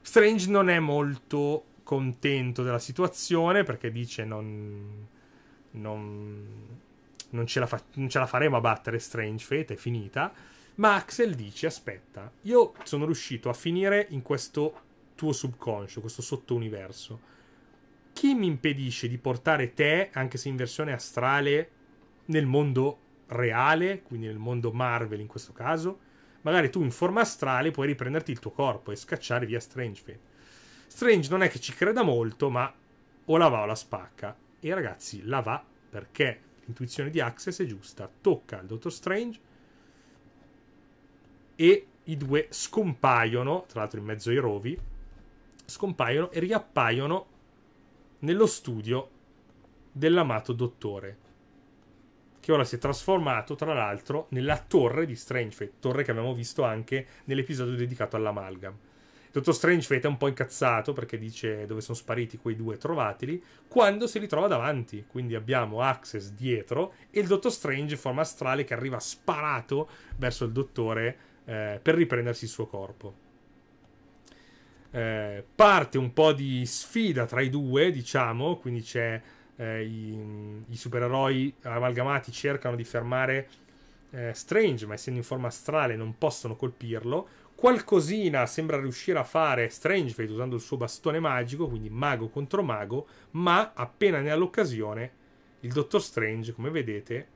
Strange non è molto contento della situazione perché dice non, non, non, ce fa, non, ce la faremo a battere Strange Fate, è finita. Ma Axel dice, aspetta, io sono riuscito a finire in questo tuo subconscio, questo sottouniverso. Chi mi impedisce di portare te, anche se in versione astrale, nel mondo reale, quindi nel mondo Marvel in questo caso? Magari tu in forma astrale puoi riprenderti il tuo corpo e scacciare via Strange Fate. Strange non è che ci creda molto, ma o la va o la spacca. E ragazzi, la va perché l'intuizione di Access è giusta. Tocca al Dottor Strange e i due scompaiono, tra l'altro in mezzo ai rovi, scompaiono e riappaiono nello studio dell'amato dottore che ora si è trasformato, tra l'altro, nella torre di Strange Fate, torre che abbiamo visto anche nell'episodio dedicato all'amalgam. Dottor Strange è un po' incazzato perché dice dove sono spariti quei due, trovateli, quando si ritrova davanti. Quindi abbiamo Access dietro e il Dottor Strange in forma astrale che arriva sparato verso il dottore eh, per riprendersi il suo corpo. Eh, parte un po' di sfida tra i due, diciamo, quindi c'è eh, i, i, supereroi amalgamati cercano di fermare eh, Strange, ma essendo in forma astrale non possono colpirlo qualcosina sembra riuscire a fare Strange Fate usando il suo bastone magico, quindi mago contro mago, ma appena ne ha l'occasione il Dottor Strange, come vedete,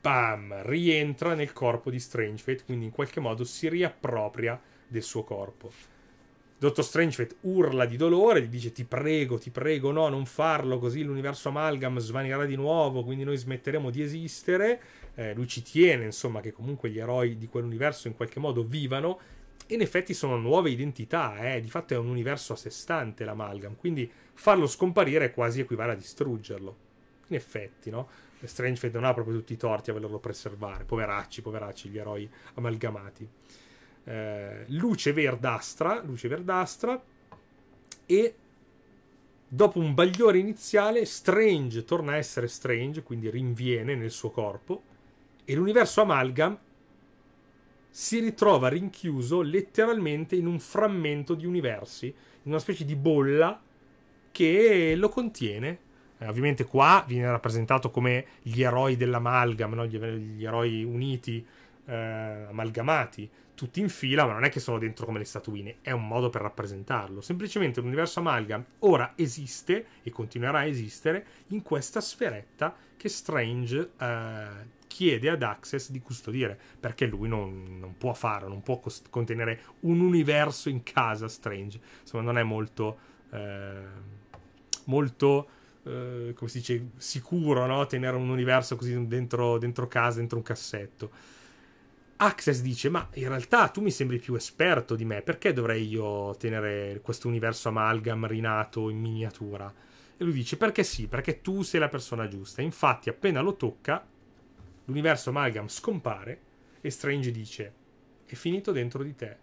bam, rientra nel corpo di Strange Fate, quindi in qualche modo si riappropria del suo corpo. Dottor Strange Fate urla di dolore, gli dice ti prego, ti prego, no, non farlo, così l'universo Amalgam svanirà di nuovo, quindi noi smetteremo di esistere. Eh, lui ci tiene, insomma, che comunque gli eroi di quell'universo in qualche modo vivano in effetti sono nuove identità, eh? di fatto è un universo a sé stante l'amalgam, quindi farlo scomparire quasi equivale a distruggerlo. In effetti, no? Strange Fate non ha proprio tutti i torti a volerlo preservare, poveracci, poveracci gli eroi amalgamati. Eh, luce verdastra, luce verdastra, e dopo un bagliore iniziale Strange torna a essere Strange, quindi rinviene nel suo corpo, e l'universo amalgam si ritrova rinchiuso letteralmente in un frammento di universi, in una specie di bolla che lo contiene. Eh, ovviamente qua viene rappresentato come gli eroi dell'amalgam, no? gli, gli, eroi uniti, eh, amalgamati, tutti in fila, ma non è che sono dentro come le statuine, è un modo per rappresentarlo. Semplicemente l'universo amalgam ora esiste e continuerà a esistere in questa sferetta che Strange eh, chiede ad Access di custodire, perché lui non, non può farlo, non può cost- contenere un universo in casa Strange. Insomma, non è molto... Eh, molto eh, come si dice, sicuro no? tenere un universo così dentro, dentro casa, dentro un cassetto. Access dice: Ma in realtà tu mi sembri più esperto di me, perché dovrei io tenere questo universo amalgam rinato in miniatura? E lui dice: Perché sì, perché tu sei la persona giusta. Infatti, appena lo tocca, L'universo Amalgam scompare e Strange dice: È finito dentro di te.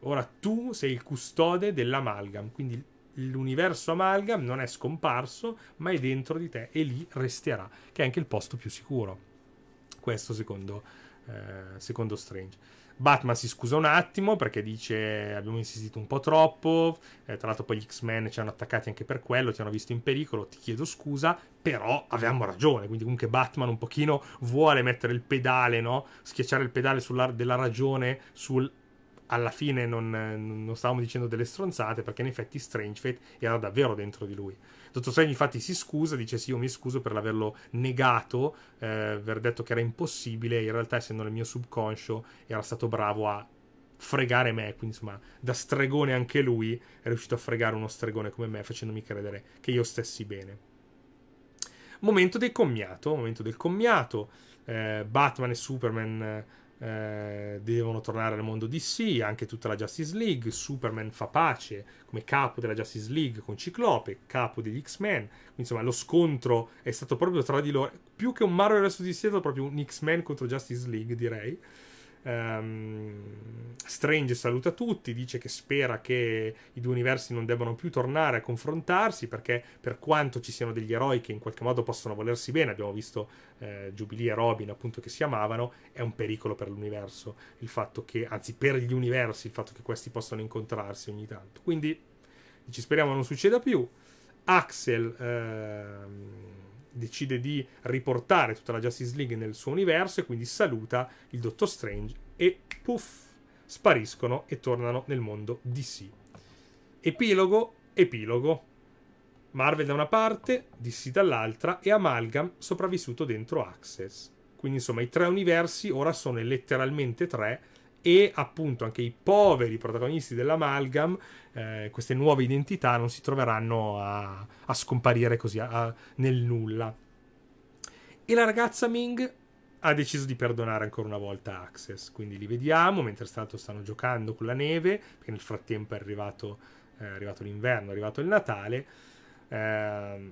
Ora tu sei il custode dell'Amalgam, quindi l'universo Amalgam non è scomparso, ma è dentro di te e lì resterà, che è anche il posto più sicuro. Questo secondo, eh, secondo Strange. Batman si scusa un attimo perché dice abbiamo insistito un po' troppo, eh, tra l'altro poi gli X-Men ci hanno attaccati anche per quello, ti hanno visto in pericolo, ti chiedo scusa, però avevamo ragione, quindi comunque Batman un pochino vuole mettere il pedale, no? schiacciare il pedale sulla, della ragione sul alla fine non, non stavamo dicendo delle stronzate perché in effetti Strange Fate era davvero dentro di lui. Dottor Strange infatti si scusa, dice sì, io mi scuso per l'averlo negato, eh, aver detto che era impossibile, in realtà essendo nel mio subconscio era stato bravo a fregare me, quindi insomma da stregone anche lui è riuscito a fregare uno stregone come me facendomi credere che io stessi bene. Momento del commiato, momento del commiato, eh, Batman e Superman eh, devono tornare al mondo DC, anche tutta la Justice League, Superman fa pace come capo della Justice League con Ciclope, capo degli X-Men, insomma lo scontro è stato proprio tra di loro, più che un Marvel vs DC è stato proprio un X-Men contro Justice League direi. Um, Strange saluta tutti, dice che spera che i due universi non debbano più tornare a confrontarsi perché per quanto ci siano degli eroi che in qualche modo possono volersi bene, abbiamo visto eh, Jubilee e Robin appunto che si amavano, è un pericolo per l'universo il fatto che, anzi per gli universi il fatto che questi possano incontrarsi ogni tanto. Quindi ci speriamo non succeda più. Axel... Ehm, decide di riportare tutta la Justice League nel suo universo e quindi saluta il Dottor Strange e puff, spariscono e tornano nel mondo DC. Epilogo, epilogo. Marvel da una parte, DC dall'altra e Amalgam sopravvissuto dentro Access. Quindi insomma i tre universi ora sono letteralmente tre e appunto anche i poveri protagonisti dell'amalgam, eh, queste nuove identità, non si troveranno a, a scomparire così a, nel nulla. E la ragazza Ming ha deciso di perdonare ancora una volta Access, quindi li vediamo mentre stato stanno giocando con la neve, perché nel frattempo è arrivato, eh, è arrivato l'inverno, è arrivato il Natale. Eh,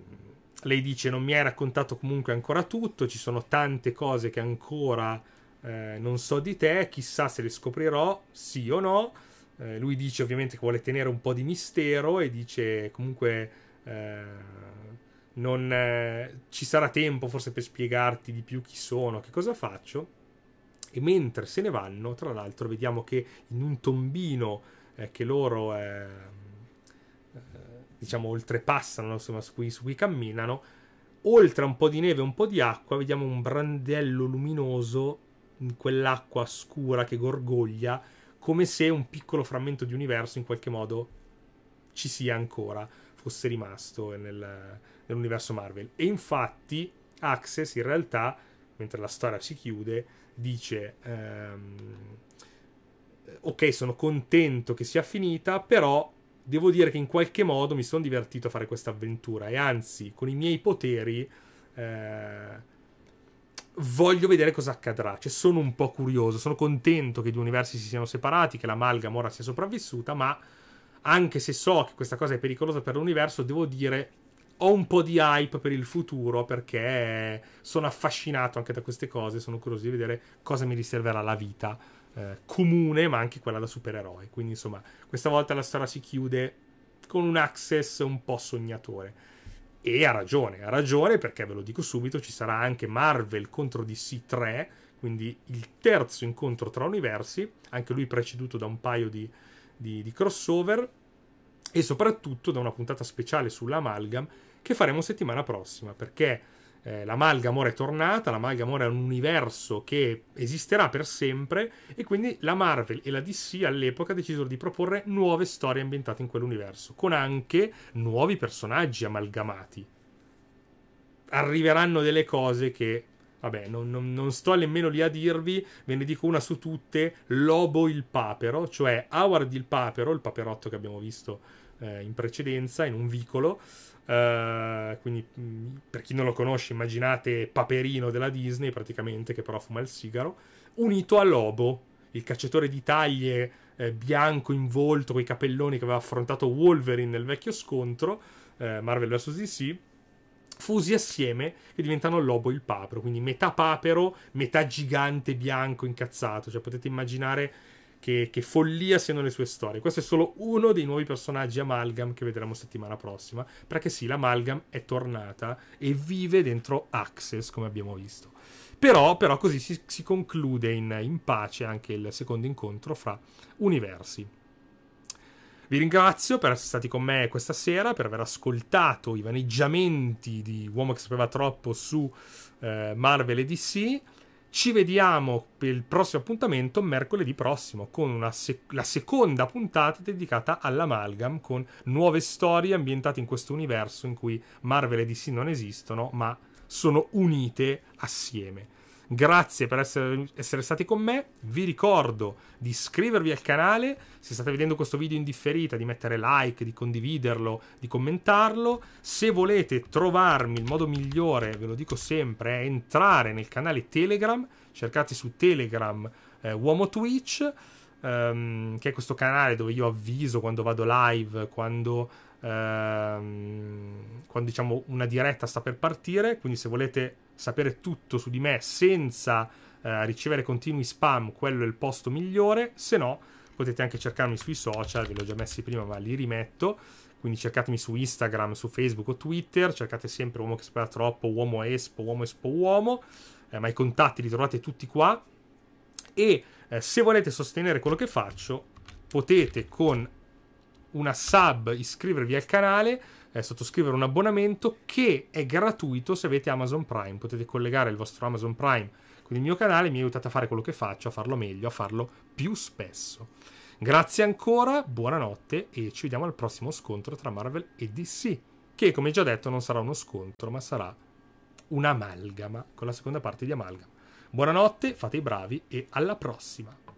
lei dice non mi hai raccontato comunque ancora tutto, ci sono tante cose che ancora eh, non so di te, chissà se le scoprirò, sì o no. Eh, lui dice ovviamente che vuole tenere un po' di mistero e dice comunque eh, non, eh, ci sarà tempo forse per spiegarti di più chi sono, che cosa faccio. E mentre se ne vanno, tra l'altro, vediamo che in un tombino eh, che loro diciamo oltrepassano, insomma, su cui, su cui camminano, oltre a un po' di neve e un po' di acqua, vediamo un brandello luminoso quell'acqua scura che gorgoglia, come se un piccolo frammento di universo in qualche modo ci sia ancora, fosse rimasto nel, nell'universo Marvel. E infatti Access in realtà, mentre la storia si chiude, dice... Ehm, ok, sono contento che sia finita, però devo dire che in qualche modo mi sono divertito a fare questa avventura e anzi, con i miei poteri eh, voglio vedere cosa accadrà. Cioè, sono un po' curioso. Sono contento che i due universi si siano separati, che l'amalgama ora sia sopravvissuta. Ma anche se so che questa cosa è pericolosa per l'universo, devo dire. Ho un po' di hype per il futuro perché sono affascinato anche da queste cose. Sono curioso di vedere cosa mi riserverà la vita eh, comune, ma anche quella da supereroe. Quindi, insomma, questa volta la storia si chiude con un access un po' sognatore. E ha ragione, ha ragione perché ve lo dico subito, ci sarà anche Marvel contro DC 3, quindi il terzo incontro tra universi, anche lui preceduto da un paio di, di, di crossover e soprattutto da una puntata speciale sull'amalgam che faremo settimana prossima perché eh, l'amalgam ora è tornata, l'amalgam ora è un universo che esisterà per sempre e quindi la Marvel e la DC all'epoca decisero di proporre nuove storie ambientate in quell'universo, con anche nuovi personaggi amalgamati. Arriveranno delle cose che, vabbè, non, non, non sto nemmeno lì a dirvi, ve ne dico una su tutte, Lobo il Papero, cioè Howard il Papero, il paperotto che abbiamo visto eh, in precedenza, in un vicolo, eh, quindi mm, per chi non lo conosce immaginate Paperino della Disney praticamente che però fuma il sigaro unito a Lobo il cacciatore di taglie eh, bianco in volto con i capelloni che aveva affrontato Wolverine nel vecchio scontro eh, Marvel vs DC fusi assieme che diventano Lobo il Papero quindi metà papero metà gigante bianco incazzato cioè potete immaginare che, che, follia siano le sue storie. Questo è solo uno dei nuovi personaggi Amalgam che vedremo settimana prossima, perché sì, l'Amalgam è tornata e vive dentro Access, come abbiamo visto. Però, però così si, si conclude in, in pace anche il secondo incontro fra universi. Vi ringrazio per essere stati con me questa sera, per aver ascoltato i vaneggiamenti di Uomo che sapeva troppo su eh, Marvel e DC. Ci vediamo per il prossimo appuntamento mercoledì prossimo con sec- la seconda puntata dedicata all'amalgam con nuove storie ambientate in questo universo in cui Marvel e DC non esistono ma sono unite assieme. Grazie per essere, essere, stati con me. Vi ricordo di iscrivervi al canale. Se state vedendo questo video in differita, di mettere like, di condividerlo, di commentarlo. Se volete trovarmi, il modo migliore, ve lo dico sempre, è entrare nel canale Telegram. Cercate su Telegram eh, Uomo Twitch. Um, che è questo canale dove io avviso quando vado live, quando ehm, quando diciamo una diretta sta per partire, quindi se volete sapere tutto su di me senza eh, ricevere continui spam, quello è il posto migliore, se no potete anche cercarmi sui social, ve li ho già messi prima ma li rimetto, quindi cercatemi su Instagram, su Facebook o Twitter, cercate sempre Uomo che spera troppo, Uomo Espo, Uomo Espo Uomo, eh, ma i contatti li trovate tutti qua e eh, se volete sostenere quello che faccio potete con una sub, iscrivervi al canale, eh, sottoscrivere un abbonamento che è gratuito se avete Amazon Prime. Potete collegare il vostro Amazon Prime con il mio canale, mi aiutate a fare quello che faccio, a farlo meglio, a farlo più spesso. Grazie ancora, buonanotte e ci vediamo al prossimo scontro tra Marvel e DC, che come già detto non sarà uno scontro, ma sarà un'amalgama con la seconda parte di Amalgama. Buonanotte, fate i bravi e alla prossima!